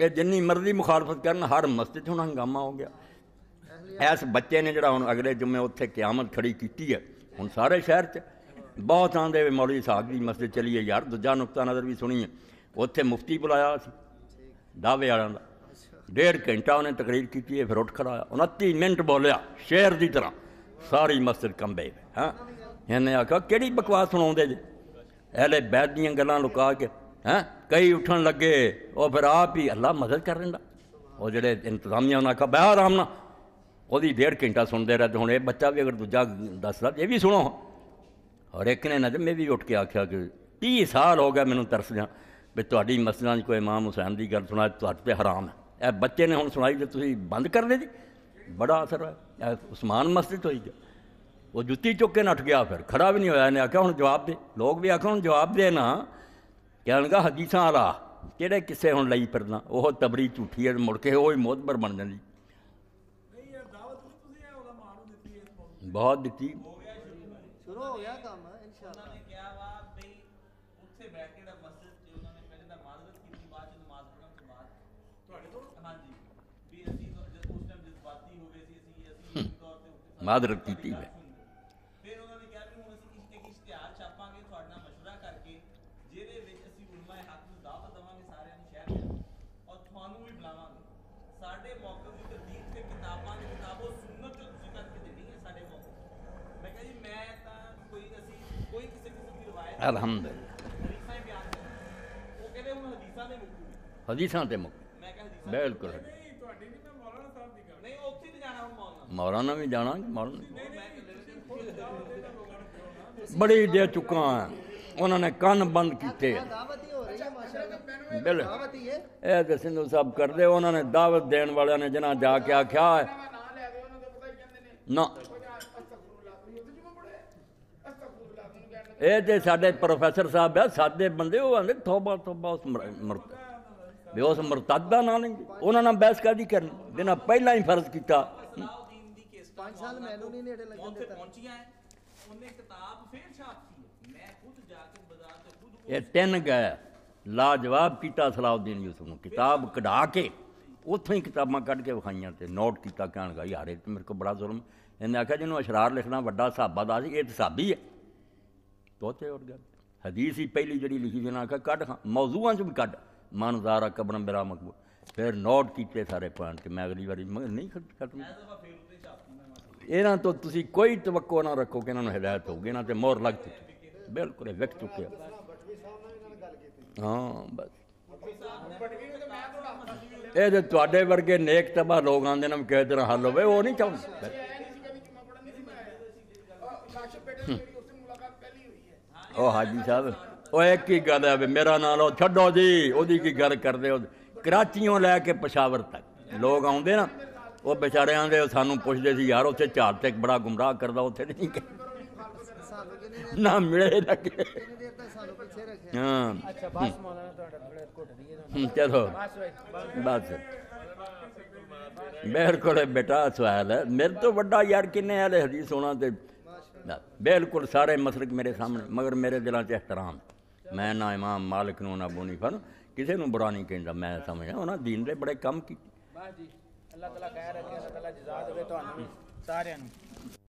यह जिनी मर्जी मुखालफत कर हर मस्जिद हूँ हंगामा हो गया इस बच्चे ने जोड़ा हम अगले जुम्मे उ क्यामत खड़ी की है हूँ सारे शहर च बहुत आँदे मौली साहब की मस्जिद चली है यार दूजा नुकता नजर भी सुनी है उत्थे मुफ्ती बुलाया दावे वाले का डेढ़ घंटा उन्हें तकरीर की है फिर उठ खड़ाया उन्ती मिनट बोलिया शेर की तरह सारी मस्जिद कंबे है हाँ। इन्हें आखा कि बकवास सुना जी एले बैद दिया गल लुका के ਹੈ ਕਈ ਉੱਠਣ ਲੱਗੇ ਉਹ ਫਿਰ ਆਪ ਹੀ ਅੱਲਾ ਮਦਦ ਕਰ ਰਿਹਾ ਉਹ ਜਿਹੜੇ ਇੰਤਜ਼ਾਮੀਆਂ ਉਹਨਾਂ ਕਹਾ ਬਿਆਹ ਆਰਾਮ ਨਾਲ ਉਹਦੀ ਡੇਢ ਘੰਟਾ ਸੁਣਦੇ ਰਹੇ ਹੁਣ ਇਹ ਬੱਚਾ ਵੀ ਅਗਰ ਦੂਜਾ ਦੱਸਦਾ ਇਹ ਵੀ ਸੁਣੋ ਔਰ ਇੱਕ ਨੇ ਨਜ਼ਮ ਮੈਂ ਵੀ ਉੱਠ ਕੇ ਆਖਿਆ ਕਿ 30 ਸਾਲ ਹੋ ਗਿਆ ਮੈਨੂੰ ਤਰਸ ਜਾਂ ਵੀ ਤੁਹਾਡੀ ਮਸਲਾਂ 'ਚ ਕੋਈ ਇਮਾਮ ਹੁਸੈਨ ਦੀ ਗੱਲ ਸੁਣਾ ਤੁਹਾਡੇ ਤੇ ਹਰਾਮ ਹੈ ਇਹ ਬੱਚੇ ਨੇ ਹੁਣ ਸੁਣਾਈ ਜੇ ਤੁਸੀਂ ਬੰਦ ਕਰ ਦੇ ਜੀ ਬੜਾ ਅਸਰ ਹੋਇਆ ਉਸਮਾਨ ਮਸਜਿਦ ਹੋਈ ਗਿਆ ਉਹ ਜੁੱਤੀ ਚੁੱਕ ਕੇ ਨੱਠ ਗਿਆ ਫਿਰ ਖੜਾ ਵੀ ਨਹੀਂ ਹੋਇਆ ਨੇ ਆਖਿਆ ਹੁਣ ਜਵਾਬ ਦੇ ਲੋਕ ਵੀ ਆਖਣ ਜਵਾਬ ਦੇ ਨਾ ਕਹਿਣਗਾ ਹਦੀਸਾਂ ਵਾਲਾ ਕਿਹੜੇ ਕਿਸੇ ਹੁਣ ਲਈ ਫਿਰਨਾ ਉਹ ਤਬਰੀ ਝੂਠੀ ਹੈ ਮੁੜ ਕੇ ਉਹ ਹੀ ਮੋਤਬਰ ਬਣ ਜਾਂਦੀ ਬਹੁਤ ਦਿੱਤੀ ਸ਼ੁਰੂ ਹੋ ਗਿਆ ਕੰਮ ਇਨਸ਼ਾਅੱਲਾ ਨੇ ਕਿਹਾ ਵਾ ਬਈ ਉੱਥੇ ਬੈਠ ਕੇ ਦਾ ਮਸਜਿਦ ਤੇ ਉਹਨਾਂ ਨੇ ਪਹਿਲੇ ਦਾ ਮਾਜ਼ਰਤ ਕੀਤੀ ਬਾਅਦ ਚ ਨਮਾਜ਼ ਪੜ੍ਹਨ ਤੋਂ ਬਾਅਦ ਤੁਹਾਡੇ ਕੋਲ ਹਾਂਜੀ ਵੀ ਅਸੀਂ ਉਸ ਟਾਈਮ ਜਜ਼ਬਾਤੀ ਹੋ ਗਏ ਸੀ ਅਸੀਂ ਅਸੀਂ ਤੌਰ ਤੇ ਮਾਜ਼ਰਤ ਕੀਤੀ ਹੈ ਅਲਹਮਦੁਲਿਲਾ ਹਦੀਸਾਂ ਤੇ ਮੁਕਤ ਬਿਲਕੁਲ ਮੌਲਾਨਾ ਵੀ ਜਾਣਾ ਮੌਲਾਨਾ ਬੜੀ ਦੇ ਚੁੱਕਾ ਉਹਨਾਂ ਨੇ ਕੰਨ ਬੰਦ ਕੀਤੇ ਹੈ ਬਿਲ ਇਹ ਤੇ ਸਿੰਧੂ ਸਾਹਿਬ ਕਰਦੇ ਉਹਨਾਂ ਨੇ ਦਾਵਤ ਦੇਣ ਵਾਲਿਆਂ ਨੇ ਜਿਨ੍ਹਾਂ ਜਾ ਕੇ ਆਖਿਆ ਨਾ ਇਹ ਤੇ ਸਾਡੇ ਪ੍ਰੋਫੈਸਰ ਸਾਹਿਬ ਆ ਸਾਦੇ ਬੰਦੇ ਉਹ ਆਂਦੇ ਤੋਬਾ ਤੋਬਾ ਉਸ ਮਰਤ ਵੀ ਉਸ ਮਰਤਦ ਦਾ ਨਾਂ ਨਹੀਂ ਉਹਨਾਂ ਨਾਲ ਬਹਿਸ ਕਾਦੀ ਕਰਨੀ ਜਿਹਨਾਂ ਪਹਿਲਾਂ ਹੀ ਫਰਜ਼ ਕੀਤਾ 5 ਸਾਲ ਮੈਨੂੰ ਨਹੀਂ ਨੇੜੇ ਲੱਗਣ ਦਿੱਤਾ ਪਹੁੰਚੀਆਂ ਉਹਨੇ ਕਿਤਾਬ ਫੇਰ ਛਾਪੀ ਮੈਂ ਖੁਦ ਜਾ ਕੇ ਬਾਜ਼ਾਰ ਤੇ ਖੁਦ ਇਹ ਤਿੰਨ ਗਿਆ ਲਾਜਵਾਬ ਕੀਤਾ ਸਲਾਉਦੀਨ ਯੂਸਫ ਨੂੰ ਕਿਤਾਬ ਕਢਾ ਕੇ ਉੱਥੋਂ ਹੀ ਕਿਤਾਬਾਂ ਕੱਢ ਕੇ ਵਿਖਾਈਆਂ ਤੇ ਨੋਟ ਕੀਤਾ ਕਹਿਣ ਗਈ ਹਾਰੇ ਤੇ ਮੇਰੇ ਕੋਲ ਬੜਾ ਜ਼ੁਲਮ ਇਹਨੇ ਆਖਿਆ ਜਿਹਨੂੰ ਅਸ਼ਰਾਰ ਲਿਖਣਾ ਵੱਡਾ ਸਾਬਾ ਦਾ ਸੀ ਇਹ ਤੇ ਸਾਬੀ ਹੈ ਤੋਤੇ ਹੋਰ ਗੱਲ ਹਦੀਸ ਹੀ ਪਹਿਲੀ ਜਿਹੜੀ ਲਿਖੀ ਜਨਾ ਕਾ ਕੱਢ ਹਾਂ ਮੌਜ਼ੂਆਂ ਚ ਵੀ ਕੱਢ ਮਨਜ਼ਾਰਾ ਕਬਰ ਬਰਾ ਮਕਬੂਲ ਫਿਰ ਨੋਟ ਕੀਤੇ ਸਾਰੇ ਪੁਆਇੰਟ ਤੇ ਮੈਂ ਅਗਲੀ ਵਾਰੀ ਨਹੀਂ ਕੱਟੂ ਇਹਨਾਂ ਤੋਂ ਤੁਸੀਂ ਕੋਈ ਤਵੱਕੋ ਨਾ ਰੱਖੋ ਕਿ ਇਹਨਾਂ ਨੂੰ ਹਦਾਇਤ ਹੋਊਗੀ ਇਹਨਾਂ ਤੇ ਮੋਹਰ ਲੱਗ ਚੁੱਕੀ ਬਿਲਕੁਲ ਵਿਕ ਚੁੱਕਿਆ ਹਾਂ ਬਸ ਇਹ ਜੇ ਤੁਹਾਡੇ ਵਰਗੇ ਨੇਕ ਤਬਾ ਲੋਕਾਂ ਦੇ ਨਾਮ ਕਿ ਕਿਹਦੇ ਤਰ੍ਹਾਂ ਹੱਲ ਹੋਵੇ ਉਹ ਨਹੀਂ ਚਾਹੁੰਦੇ ਉਹ ਹਾਜੀ ਸਾਹਿਬ ਓਏ ਕੀ ਗੱਲ ਹੈ ਮੇਰਾ ਨਾਲ ਉਹ ਛੱਡੋ ਜੀ ਉਹਦੀ ਕੀ ਗੱਲ ਕਰਦੇ ਹੋ ਕਰਾਚੀੋਂ ਲੈ ਕੇ ਪਸ਼ਾਵਰ ਤੱਕ ਲੋਕ ਆਉਂਦੇ ਨਾ ਉਹ ਵਿਚਾਰਿਆਂ ਦੇ ਸਾਨੂੰ ਪੁੱਛਦੇ ਸੀ ਯਾਰ ਉੱਥੇ ਝਾੜ ਤੇ ਬੜਾ ਗੁੰਮਰਾਹ ਕਰਦਾ ਉੱਥੇ ਨਹੀਂ ਨਾ ਮਿਲੇ ਨਾ ਕਿ ਹਾਂ ਅੱਛਾ ਬਾਸ ਮੌਲਾਨਾ ਤੁਹਾਡਾ ਥੋੜਾ ਘੁੱਟ ਦੀਏ ਚਲੋ ਬਾਸ ਬਾਸ ਮੇਰੇ ਕੋਲੇ ਬੇਟਾ ਸਵਾਲ ਹੈ ਮੇਰੇ ਤੋਂ ਵੱਡਾ ਯਾਰ ਕਿੰਨੇ ਆਲੇ ਹਦੀਸ ਹੋਣਾ ਤੇ बिल्कुल सारे मसलक मेरे सामने मगर मेरे दिल से एहतराम मैं ना इमाम मालिक नू ना बोनी फन किसी बुरा नहीं कहता मैं समझ उन्होंने दीन ने बड़े कम किए